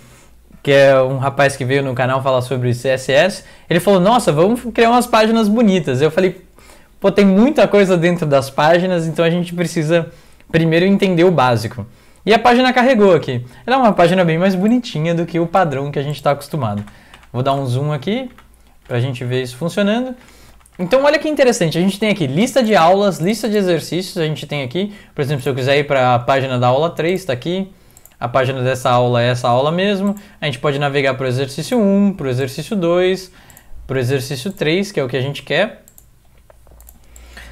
que é um rapaz que veio no canal falar sobre CSS, ele falou: Nossa, vamos criar umas páginas bonitas. Eu falei: Pô, tem muita coisa dentro das páginas, então a gente precisa primeiro entender o básico. E a página carregou aqui. Ela é uma página bem mais bonitinha do que o padrão que a gente está acostumado. Vou dar um zoom aqui para a gente ver isso funcionando. Então, olha que interessante, a gente tem aqui lista de aulas, lista de exercícios, a gente tem aqui, por exemplo, se eu quiser ir para a página da aula 3, está aqui, a página dessa aula é essa aula mesmo. A gente pode navegar para o exercício 1, para o exercício 2, para o exercício 3, que é o que a gente quer.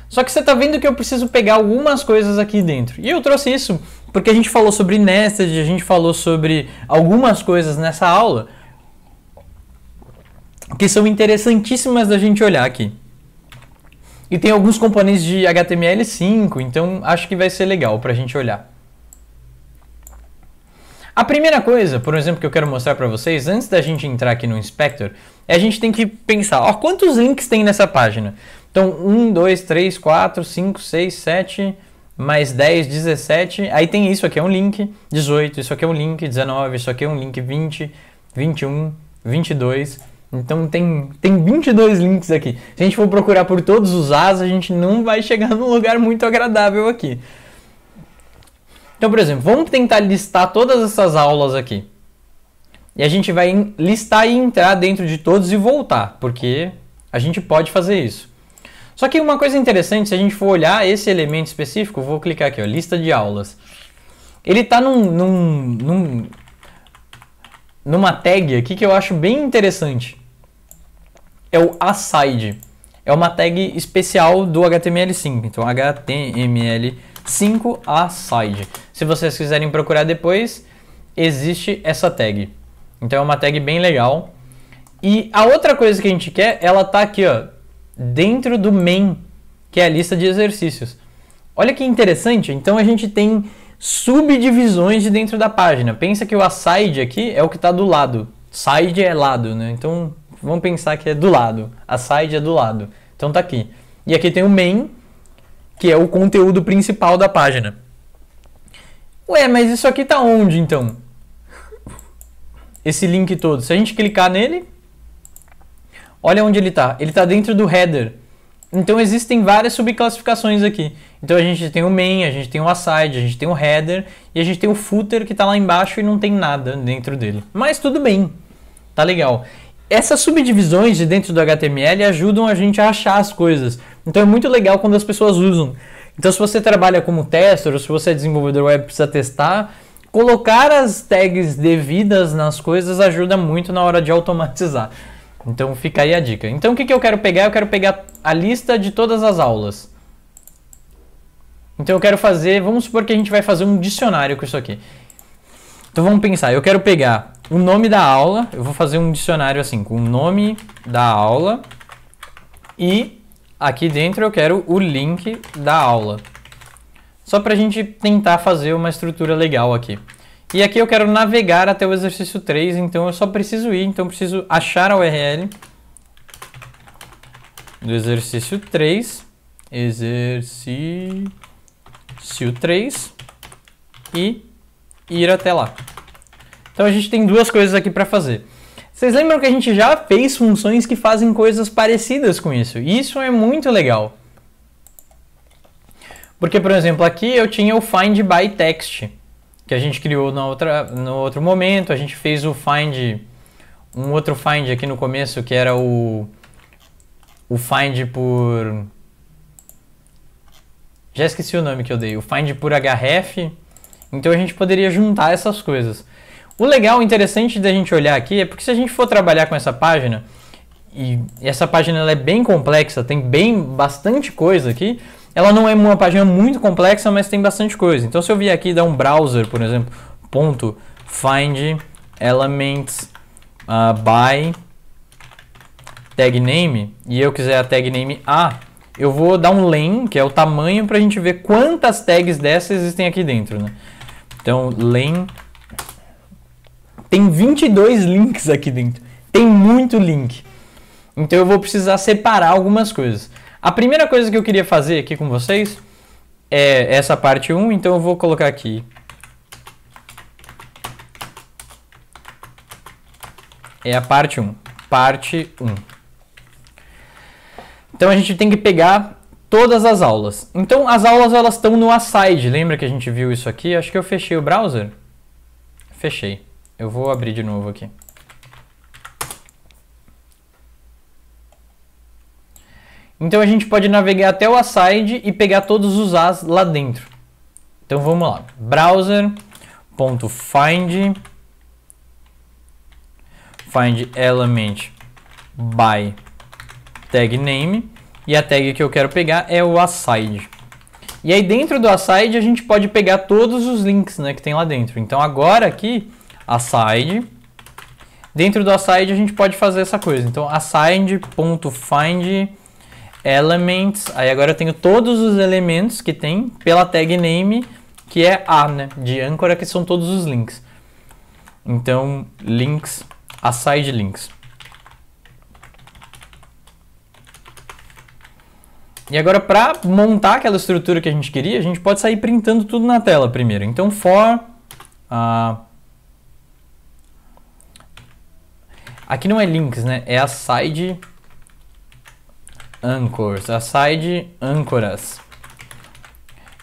Só que você está vendo que eu preciso pegar algumas coisas aqui dentro. E eu trouxe isso porque a gente falou sobre nested, a gente falou sobre algumas coisas nessa aula que são interessantíssimas da gente olhar aqui. E tem alguns componentes de HTML5, então acho que vai ser legal para a gente olhar. A primeira coisa, por exemplo, que eu quero mostrar para vocês, antes da gente entrar aqui no Inspector, é a gente tem que pensar, ó, quantos links tem nessa página? Então, 1, 2, 3, 4, 5, 6, 7, mais 10, 17. Aí tem isso aqui é um link, 18, isso aqui é um link, 19, isso aqui é um link, 20, 21, 22. Então tem, tem 22 links aqui. Se a gente for procurar por todos os as, a gente não vai chegar num lugar muito agradável aqui. Então, por exemplo, vamos tentar listar todas essas aulas aqui. E a gente vai listar e entrar dentro de todos e voltar, porque a gente pode fazer isso. Só que uma coisa interessante, se a gente for olhar esse elemento específico, vou clicar aqui, ó, lista de aulas. Ele está num, num, num, numa tag aqui que eu acho bem interessante. É o aside. É uma tag especial do HTML5. Então, HTML5 5 aside. Se vocês quiserem procurar depois, existe essa tag. Então é uma tag bem legal. E a outra coisa que a gente quer, ela tá aqui, ó, dentro do main, que é a lista de exercícios. Olha que interessante, então a gente tem subdivisões de dentro da página. Pensa que o aside aqui é o que está do lado. Side é lado, né? Então vamos pensar que é do lado. Aside é do lado. Então tá aqui. E aqui tem o main, que é o conteúdo principal da página. Ué, mas isso aqui tá onde então? Esse link todo. Se a gente clicar nele, olha onde ele tá. Ele tá dentro do header. Então existem várias subclassificações aqui. Então a gente tem o main, a gente tem o aside, a gente tem o header e a gente tem o footer que está lá embaixo e não tem nada dentro dele. Mas tudo bem, tá legal essas subdivisões de dentro do HTML ajudam a gente a achar as coisas. Então é muito legal quando as pessoas usam. Então se você trabalha como tester ou se você é desenvolvedor web precisa testar, colocar as tags devidas nas coisas ajuda muito na hora de automatizar. Então fica aí a dica. Então o que, que eu quero pegar? Eu quero pegar a lista de todas as aulas. Então eu quero fazer, vamos supor que a gente vai fazer um dicionário com isso aqui. Então vamos pensar, eu quero pegar o nome da aula, eu vou fazer um dicionário assim, com o nome da aula e aqui dentro eu quero o link da aula. Só para a gente tentar fazer uma estrutura legal aqui. E aqui eu quero navegar até o exercício 3, então eu só preciso ir, então eu preciso achar a URL do exercício 3, exercício 3 e ir até lá. Então a gente tem duas coisas aqui para fazer. Vocês lembram que a gente já fez funções que fazem coisas parecidas com isso? E isso é muito legal. Porque, por exemplo, aqui eu tinha o find by text, que a gente criou na outra, no outro momento, a gente fez o find, um outro find aqui no começo, que era o, o find por... Já esqueci o nome que eu dei, o find por href. Então a gente poderia juntar essas coisas. O legal, interessante da gente olhar aqui é porque se a gente for trabalhar com essa página, e essa página é bem complexa, tem bem bastante coisa aqui, ela não é uma página muito complexa, mas tem bastante coisa. Então se eu vier aqui e dar um browser, por exemplo, ponto find elements uh, by tag name, e eu quiser a tag name A, eu vou dar um len, que é o tamanho, para a gente ver quantas tags dessas existem aqui dentro. Né? Então, len tem 22 links aqui dentro. Tem muito link. Então eu vou precisar separar algumas coisas. A primeira coisa que eu queria fazer aqui com vocês é essa parte 1, então eu vou colocar aqui. É a parte 1. Parte 1. Então a gente tem que pegar todas as aulas. Então as aulas elas estão no Aside. Lembra que a gente viu isso aqui? Acho que eu fechei o browser. Fechei. Eu vou abrir de novo aqui. Então a gente pode navegar até o aside e pegar todos os as lá dentro. Então vamos lá. Browser.find find element by tag name e a tag que eu quero pegar é o aside. E aí dentro do aside a gente pode pegar todos os links né, que tem lá dentro. Então agora aqui assigned. Dentro do aside a gente pode fazer essa coisa. Então assigned.find elements. Aí agora eu tenho todos os elementos que tem pela tag name, que é a, né, de âncora, que são todos os links. Então links aside links. E agora, para montar aquela estrutura que a gente queria, a gente pode sair printando tudo na tela primeiro. Então, for uh, Aqui não é links, né? É a side anchors, a side âncoras.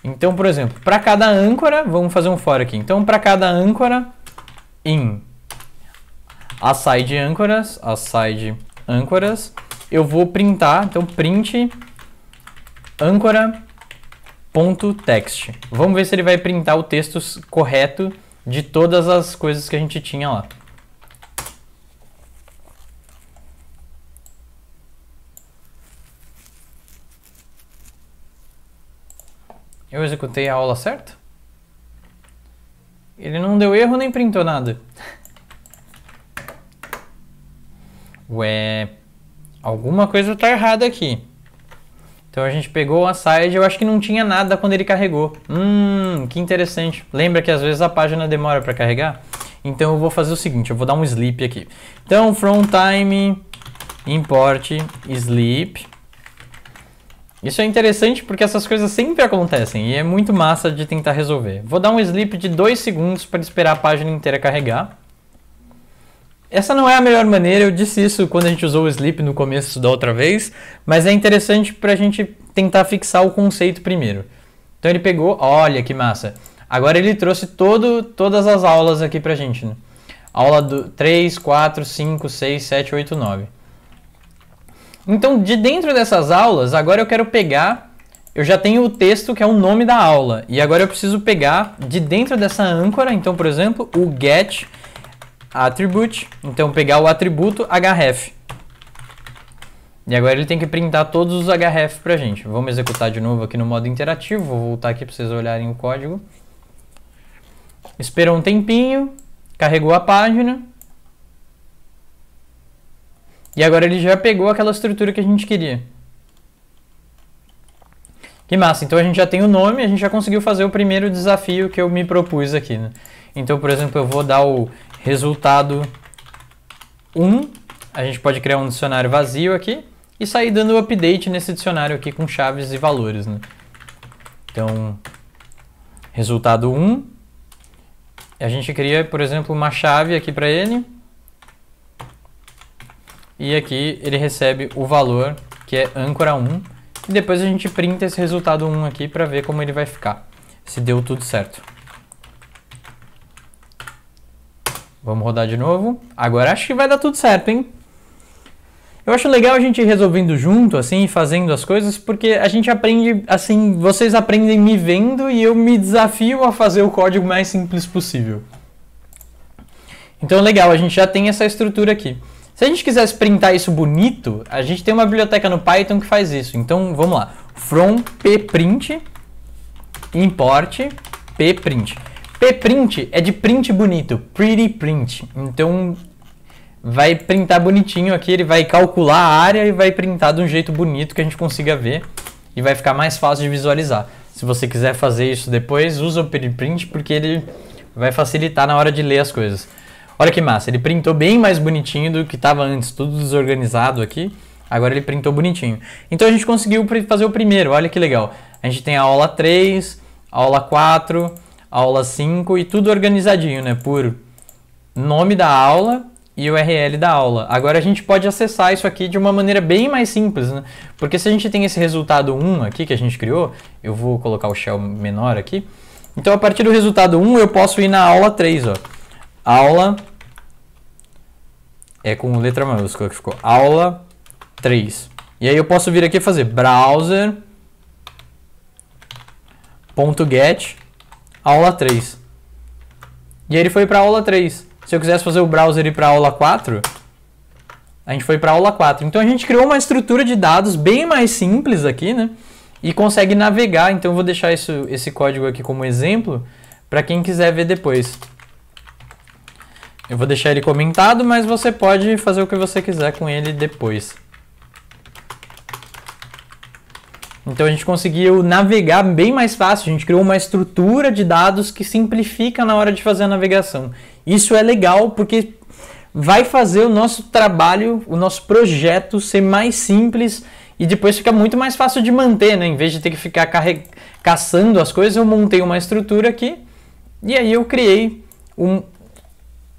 Então, por exemplo, para cada âncora, vamos fazer um for aqui. Então, para cada âncora, in a side âncoras, a side âncoras, eu vou printar, então print âncora.text. Vamos ver se ele vai printar o texto correto de todas as coisas que a gente tinha lá. Eu executei a aula certo? Ele não deu erro nem printou nada. Ué, alguma coisa está errada aqui. Então a gente pegou a side, eu acho que não tinha nada quando ele carregou. Hum, que interessante. Lembra que às vezes a página demora para carregar? Então eu vou fazer o seguinte, eu vou dar um sleep aqui. Então, from time import sleep isso é interessante porque essas coisas sempre acontecem e é muito massa de tentar resolver. Vou dar um sleep de 2 segundos para esperar a página inteira carregar. Essa não é a melhor maneira, eu disse isso quando a gente usou o sleep no começo da outra vez, mas é interessante para a gente tentar fixar o conceito primeiro. Então ele pegou, olha que massa. Agora ele trouxe todo, todas as aulas aqui para a gente. Né? Aula do 3, 4, 5, 6, 7, 8, 9. Então, de dentro dessas aulas, agora eu quero pegar. Eu já tenho o texto que é o nome da aula. E agora eu preciso pegar de dentro dessa âncora. Então, por exemplo, o get attribute. Então, pegar o atributo href. E agora ele tem que printar todos os href pra gente. Vamos executar de novo aqui no modo interativo. Vou voltar aqui para vocês olharem o código. Esperou um tempinho, carregou a página. E agora ele já pegou aquela estrutura que a gente queria. Que massa, então a gente já tem o nome, a gente já conseguiu fazer o primeiro desafio que eu me propus aqui. Né? Então, por exemplo, eu vou dar o resultado 1, a gente pode criar um dicionário vazio aqui e sair dando update nesse dicionário aqui com chaves e valores. Né? Então, resultado 1, a gente cria, por exemplo, uma chave aqui para ele, e aqui ele recebe o valor que é âncora 1. E depois a gente printa esse resultado 1 aqui para ver como ele vai ficar. Se deu tudo certo. Vamos rodar de novo. Agora acho que vai dar tudo certo, hein? Eu acho legal a gente ir resolvendo junto, assim, fazendo as coisas, porque a gente aprende, assim, vocês aprendem me vendo e eu me desafio a fazer o código mais simples possível. Então, legal, a gente já tem essa estrutura aqui. Se a gente quisesse printar isso bonito, a gente tem uma biblioteca no Python que faz isso. Então, vamos lá. From pprint import pprint. Pprint é de print bonito, pretty print. Então, vai printar bonitinho aqui, ele vai calcular a área e vai printar de um jeito bonito que a gente consiga ver e vai ficar mais fácil de visualizar. Se você quiser fazer isso depois, usa o pretty print porque ele vai facilitar na hora de ler as coisas. Olha que massa, ele printou bem mais bonitinho do que estava antes, tudo desorganizado aqui. Agora ele printou bonitinho. Então a gente conseguiu fazer o primeiro, olha que legal. A gente tem a aula 3, a aula 4, a aula 5 e tudo organizadinho, né? Por nome da aula e URL da aula. Agora a gente pode acessar isso aqui de uma maneira bem mais simples, né? Porque se a gente tem esse resultado 1 aqui que a gente criou, eu vou colocar o shell menor aqui. Então a partir do resultado 1 eu posso ir na aula 3, ó aula é com letra maiúscula que ficou aula 3. E aí eu posso vir aqui e fazer browser .get aula 3. E aí ele foi para aula 3. Se eu quisesse fazer o browser ir para aula 4, a gente foi para aula 4. Então a gente criou uma estrutura de dados bem mais simples aqui, né? E consegue navegar. Então eu vou deixar isso, esse código aqui como exemplo para quem quiser ver depois. Eu vou deixar ele comentado, mas você pode fazer o que você quiser com ele depois. Então a gente conseguiu navegar bem mais fácil, a gente criou uma estrutura de dados que simplifica na hora de fazer a navegação. Isso é legal porque vai fazer o nosso trabalho, o nosso projeto ser mais simples e depois fica muito mais fácil de manter, né? Em vez de ter que ficar caçando as coisas, eu montei uma estrutura aqui e aí eu criei um,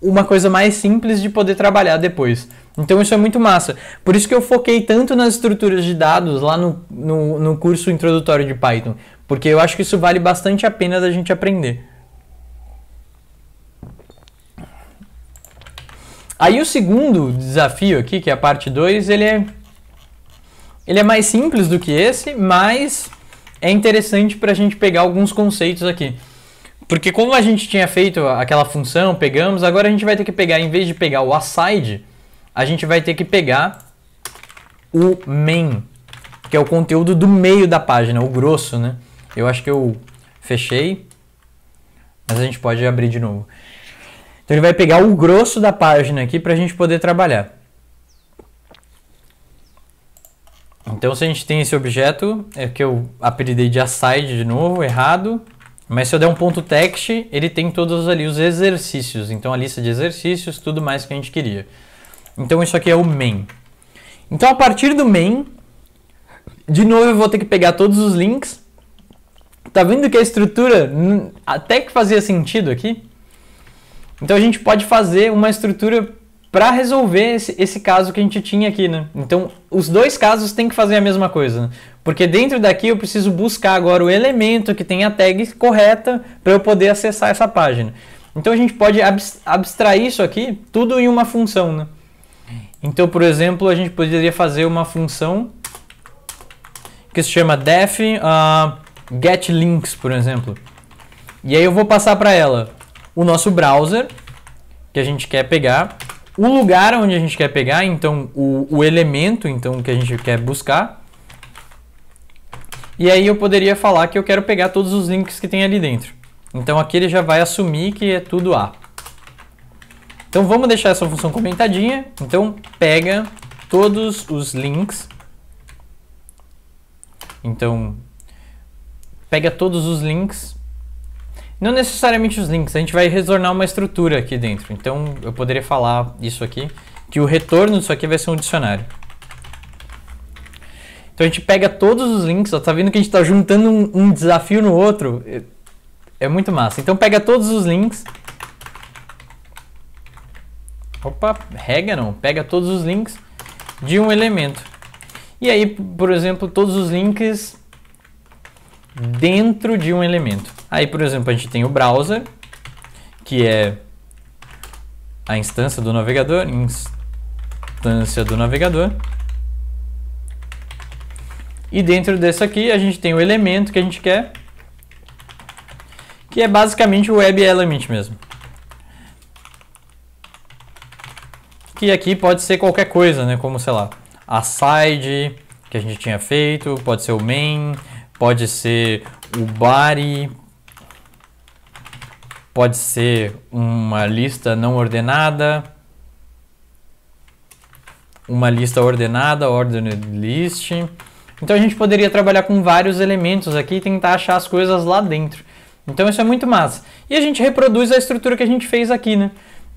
uma coisa mais simples de poder trabalhar depois. Então isso é muito massa. Por isso que eu foquei tanto nas estruturas de dados lá no, no, no curso introdutório de Python. Porque eu acho que isso vale bastante a pena da gente aprender. Aí o segundo desafio aqui, que é a parte 2, ele é, ele é mais simples do que esse, mas é interessante para a gente pegar alguns conceitos aqui. Porque como a gente tinha feito aquela função, pegamos, agora a gente vai ter que pegar, em vez de pegar o aside, a gente vai ter que pegar o main, que é o conteúdo do meio da página, o grosso, né? Eu acho que eu fechei, mas a gente pode abrir de novo. Então ele vai pegar o grosso da página aqui para a gente poder trabalhar. Então se a gente tem esse objeto, é que eu apelidei de aside de novo, errado. Mas se eu der um ponto text, ele tem todos ali os exercícios. Então a lista de exercícios, tudo mais que a gente queria. Então isso aqui é o main. Então a partir do main, de novo eu vou ter que pegar todos os links. Tá vendo que a estrutura até que fazia sentido aqui? Então a gente pode fazer uma estrutura para resolver esse, esse, caso que a gente tinha aqui, né? Então, os dois casos têm que fazer a mesma coisa, né? Porque dentro daqui eu preciso buscar agora o elemento que tem a tag correta para eu poder acessar essa página. Então, a gente pode abstrair isso aqui tudo em uma função, né? Então, por exemplo, a gente poderia fazer uma função que se chama def uh, getLinks, por exemplo. E aí eu vou passar para ela o nosso browser que a gente quer pegar o lugar onde a gente quer pegar, então o, o elemento então que a gente quer buscar. E aí eu poderia falar que eu quero pegar todos os links que tem ali dentro. Então aqui ele já vai assumir que é tudo A. Então vamos deixar essa função comentadinha. Então pega todos os links. Então pega todos os links não necessariamente os links, a gente vai retornar uma estrutura aqui dentro. Então eu poderia falar isso aqui, que o retorno disso aqui vai ser um dicionário. Então a gente pega todos os links, ó, tá vendo que a gente tá juntando um, um desafio no outro? É, é muito massa. Então pega todos os links. Opa, rega não, pega todos os links de um elemento. E aí, por exemplo, todos os links dentro de um elemento. Aí, por exemplo, a gente tem o browser, que é a instância do navegador, instância do navegador. E dentro desse aqui a gente tem o elemento que a gente quer, que é basicamente o web element mesmo. Que aqui pode ser qualquer coisa, né? Como, sei lá, a side que a gente tinha feito, pode ser o main, pode ser o body, pode ser uma lista não ordenada, uma lista ordenada, ordered list. Então a gente poderia trabalhar com vários elementos aqui e tentar achar as coisas lá dentro. Então isso é muito massa. E a gente reproduz a estrutura que a gente fez aqui, né?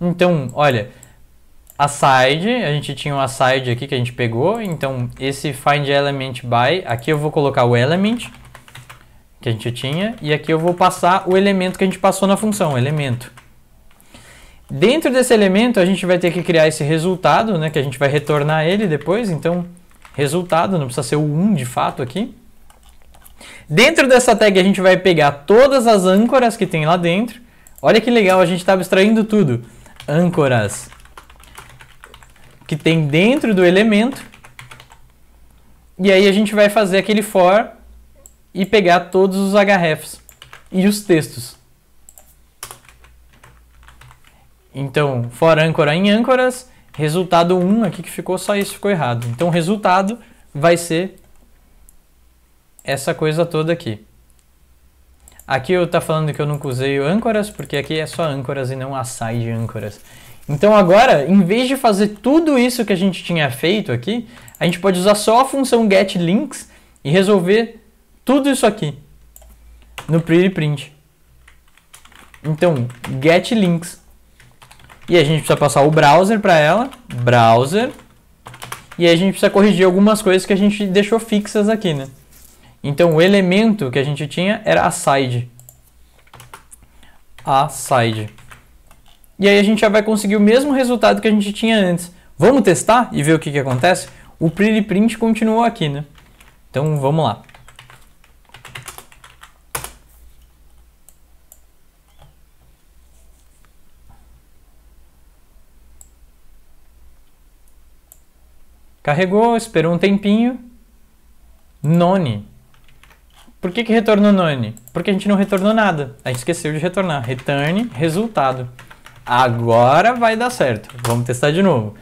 Então, olha, aside, a gente tinha um aside aqui que a gente pegou, então esse find element by, aqui eu vou colocar o element que a gente tinha e aqui eu vou passar o elemento que a gente passou na função, elemento. Dentro desse elemento a gente vai ter que criar esse resultado, né, que a gente vai retornar ele depois, então resultado, não precisa ser o 1 de fato aqui. Dentro dessa tag a gente vai pegar todas as âncoras que tem lá dentro. Olha que legal, a gente está abstraindo tudo. Âncoras, que tem dentro do elemento. E aí a gente vai fazer aquele for e pegar todos os hrefs e os textos. Então, for âncora em âncoras, resultado 1 aqui que ficou, só isso ficou errado. Então, o resultado vai ser essa coisa toda aqui. Aqui eu estou tá falando que eu nunca usei âncoras, porque aqui é só âncoras e não assai de âncoras. Então agora, em vez de fazer tudo isso que a gente tinha feito aqui, a gente pode usar só a função getLinks e resolver tudo isso aqui no print. Então, getLinks. E a gente precisa passar o browser para ela, browser. E a gente precisa corrigir algumas coisas que a gente deixou fixas aqui, né? Então, o elemento que a gente tinha era a side. A side e aí a gente já vai conseguir o mesmo resultado que a gente tinha antes. Vamos testar e ver o que, que acontece? O pretty print continuou aqui, né? Então vamos lá. Carregou, esperou um tempinho. None. Por que, que retornou none? Porque a gente não retornou nada. A gente esqueceu de retornar. Return, resultado agora vai dar certo. Vamos testar de novo.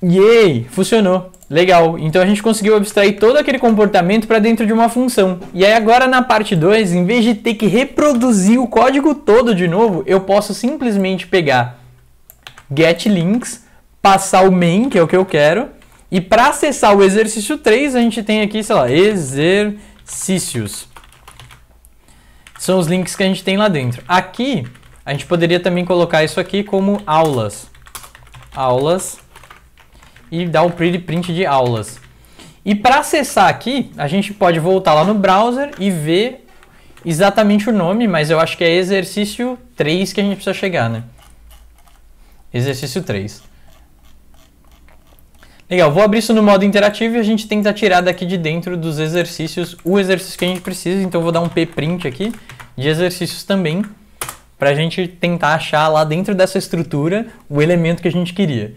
Yay! Funcionou. Legal. Então a gente conseguiu abstrair todo aquele comportamento para dentro de uma função. E aí agora na parte 2, em vez de ter que reproduzir o código todo de novo, eu posso simplesmente pegar getLinks, passar o main, que é o que eu quero, e para acessar o exercício 3, a gente tem aqui, sei lá, exercícios são os links que a gente tem lá dentro. Aqui, a gente poderia também colocar isso aqui como aulas. Aulas. E dar um pretty print de aulas. E para acessar aqui, a gente pode voltar lá no browser e ver exatamente o nome, mas eu acho que é exercício 3 que a gente precisa chegar, né? Exercício 3. Legal, vou abrir isso no modo interativo e a gente tenta tirar daqui de dentro dos exercícios o exercício que a gente precisa. Então vou dar um pprint aqui de exercícios também para a gente tentar achar lá dentro dessa estrutura o elemento que a gente queria.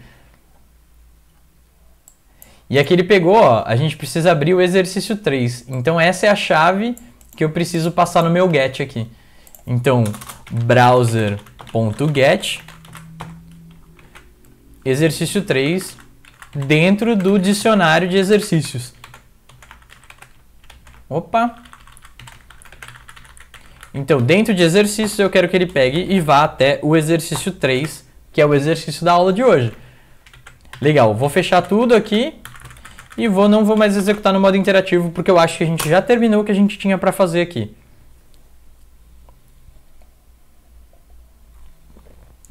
E aqui ele pegou, ó, a gente precisa abrir o exercício 3. Então essa é a chave que eu preciso passar no meu get aqui. Então, browser.get exercício 3 dentro do dicionário de exercícios. Opa! Então, dentro de exercícios, eu quero que ele pegue e vá até o exercício 3, que é o exercício da aula de hoje. Legal, vou fechar tudo aqui e vou não vou mais executar no modo interativo, porque eu acho que a gente já terminou o que a gente tinha para fazer aqui.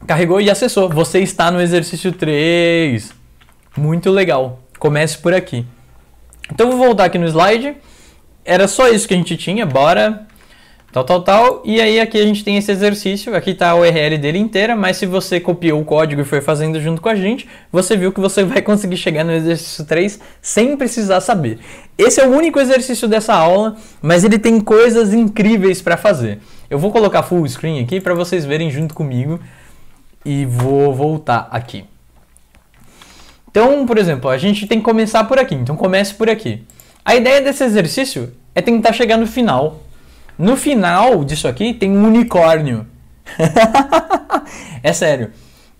Carregou e acessou. Você está no exercício 3. Muito legal. Comece por aqui. Então vou voltar aqui no slide. Era só isso que a gente tinha, bora, tal, tal, tal. E aí aqui a gente tem esse exercício, aqui está a URL dele inteira, mas se você copiou o código e foi fazendo junto com a gente, você viu que você vai conseguir chegar no exercício 3 sem precisar saber. Esse é o único exercício dessa aula, mas ele tem coisas incríveis para fazer. Eu vou colocar full screen aqui para vocês verem junto comigo e vou voltar aqui. Então, por exemplo, a gente tem que começar por aqui, então comece por aqui. A ideia desse exercício é tentar chegar no final. No final disso aqui tem um unicórnio. é sério.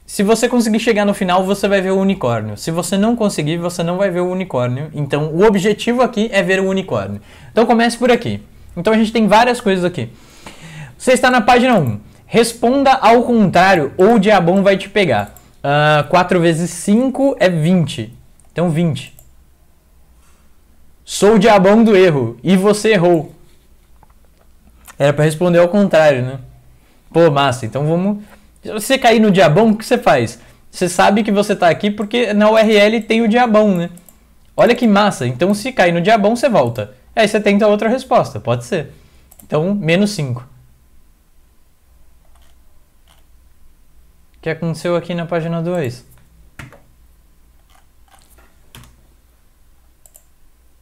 Se você conseguir chegar no final, você vai ver o unicórnio. Se você não conseguir, você não vai ver o unicórnio. Então, o objetivo aqui é ver o unicórnio. Então, comece por aqui. Então, a gente tem várias coisas aqui. Você está na página 1. Responda ao contrário ou o diabão vai te pegar. Uh, ah, 4 vezes 5 é 20. Então 20. Sou o diabão do erro. E você errou. Era para responder ao contrário, né? Pô, massa, então vamos. Se você cair no diabão, o que você faz? Você sabe que você tá aqui porque na URL tem o diabão, né? Olha que massa. Então se cair no diabão, você volta. Aí você tenta outra resposta, pode ser. Então, menos 5. que aconteceu aqui na página 2.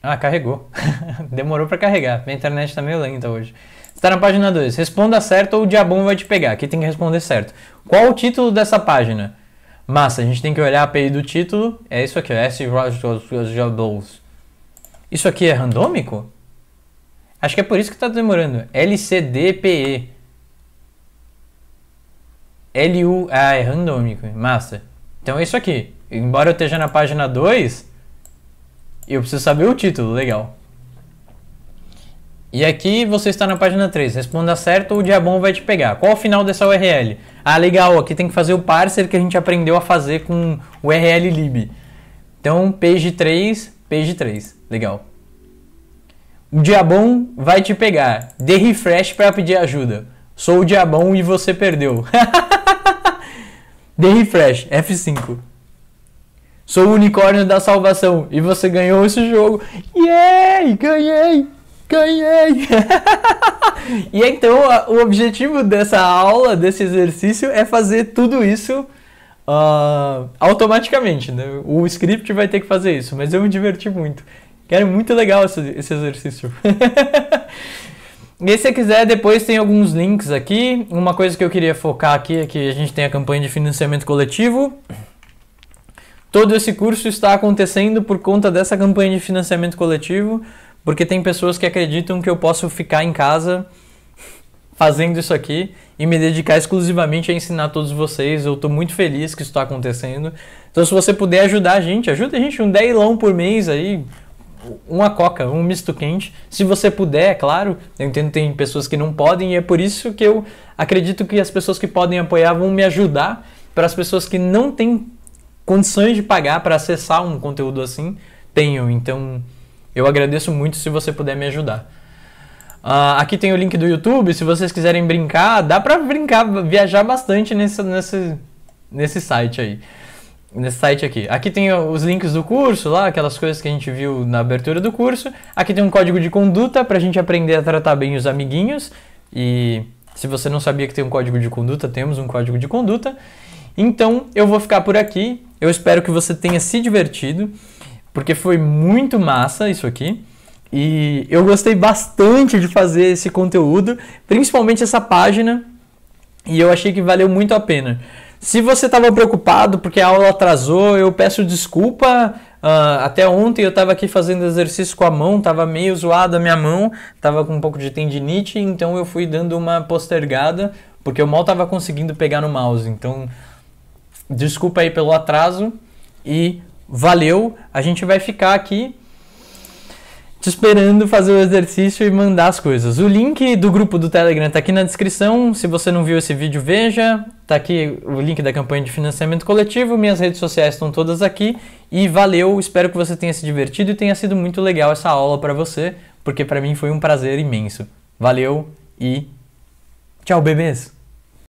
Ah, carregou. Demorou para carregar. Minha internet tá meio lenta hoje. Está na página 2. Responda certo ou o diabo vai te pegar. Aqui tem que responder certo. Qual o título dessa página? Massa, a gente tem que olhar a API do título. É isso aqui, ó. S Isso aqui é randômico? Acho que é por isso que está demorando. LCDPE. LU. Ah, é randômico. Massa. Então é isso aqui. Embora eu esteja na página 2, eu preciso saber o título. Legal. E aqui você está na página 3. Responda certo ou o diabão vai te pegar. Qual o final dessa URL? Ah, legal. Aqui tem que fazer o parser que a gente aprendeu a fazer com o URL lib. Então, page 3, page 3. Legal. O diabão vai te pegar. Dê refresh para pedir ajuda. Sou o diabão e você perdeu. The Refresh, F5. Sou o unicórnio da salvação e você ganhou esse jogo. Yay! Ganhei! Ganhei! e então o objetivo dessa aula, desse exercício, é fazer tudo isso uh, automaticamente. Né? O script vai ter que fazer isso, mas eu me diverti muito. Era muito legal esse, esse exercício. E se quiser, depois tem alguns links aqui. Uma coisa que eu queria focar aqui é que a gente tem a campanha de financiamento coletivo. Todo esse curso está acontecendo por conta dessa campanha de financiamento coletivo, porque tem pessoas que acreditam que eu posso ficar em casa fazendo isso aqui e me dedicar exclusivamente a ensinar todos vocês. Eu estou muito feliz que isso está acontecendo. Então, se você puder ajudar a gente, ajuda a gente um 10 por mês aí, uma coca, um misto quente, se você puder, é claro. Eu entendo que tem pessoas que não podem e é por isso que eu acredito que as pessoas que podem apoiar vão me ajudar para as pessoas que não têm condições de pagar para acessar um conteúdo assim tenham. Então eu agradeço muito se você puder me ajudar. Uh, aqui tem o link do YouTube, se vocês quiserem brincar, dá para brincar, viajar bastante nesse, nesse, nesse site aí nesse site aqui. Aqui tem os links do curso lá, aquelas coisas que a gente viu na abertura do curso. Aqui tem um código de conduta para a gente aprender a tratar bem os amiguinhos. E se você não sabia que tem um código de conduta, temos um código de conduta. Então eu vou ficar por aqui. Eu espero que você tenha se divertido, porque foi muito massa isso aqui. E eu gostei bastante de fazer esse conteúdo, principalmente essa página, e eu achei que valeu muito a pena. Se você estava preocupado porque a aula atrasou, eu peço desculpa. Uh, até ontem eu estava aqui fazendo exercício com a mão, estava meio zoada a minha mão, estava com um pouco de tendinite, então eu fui dando uma postergada porque eu mal estava conseguindo pegar no mouse. Então, desculpa aí pelo atraso e valeu. A gente vai ficar aqui te esperando fazer o exercício e mandar as coisas. O link do grupo do Telegram está aqui na descrição. Se você não viu esse vídeo, veja. Está aqui o link da campanha de financiamento coletivo. Minhas redes sociais estão todas aqui. E valeu, espero que você tenha se divertido e tenha sido muito legal essa aula para você, porque para mim foi um prazer imenso. Valeu e tchau, bebês!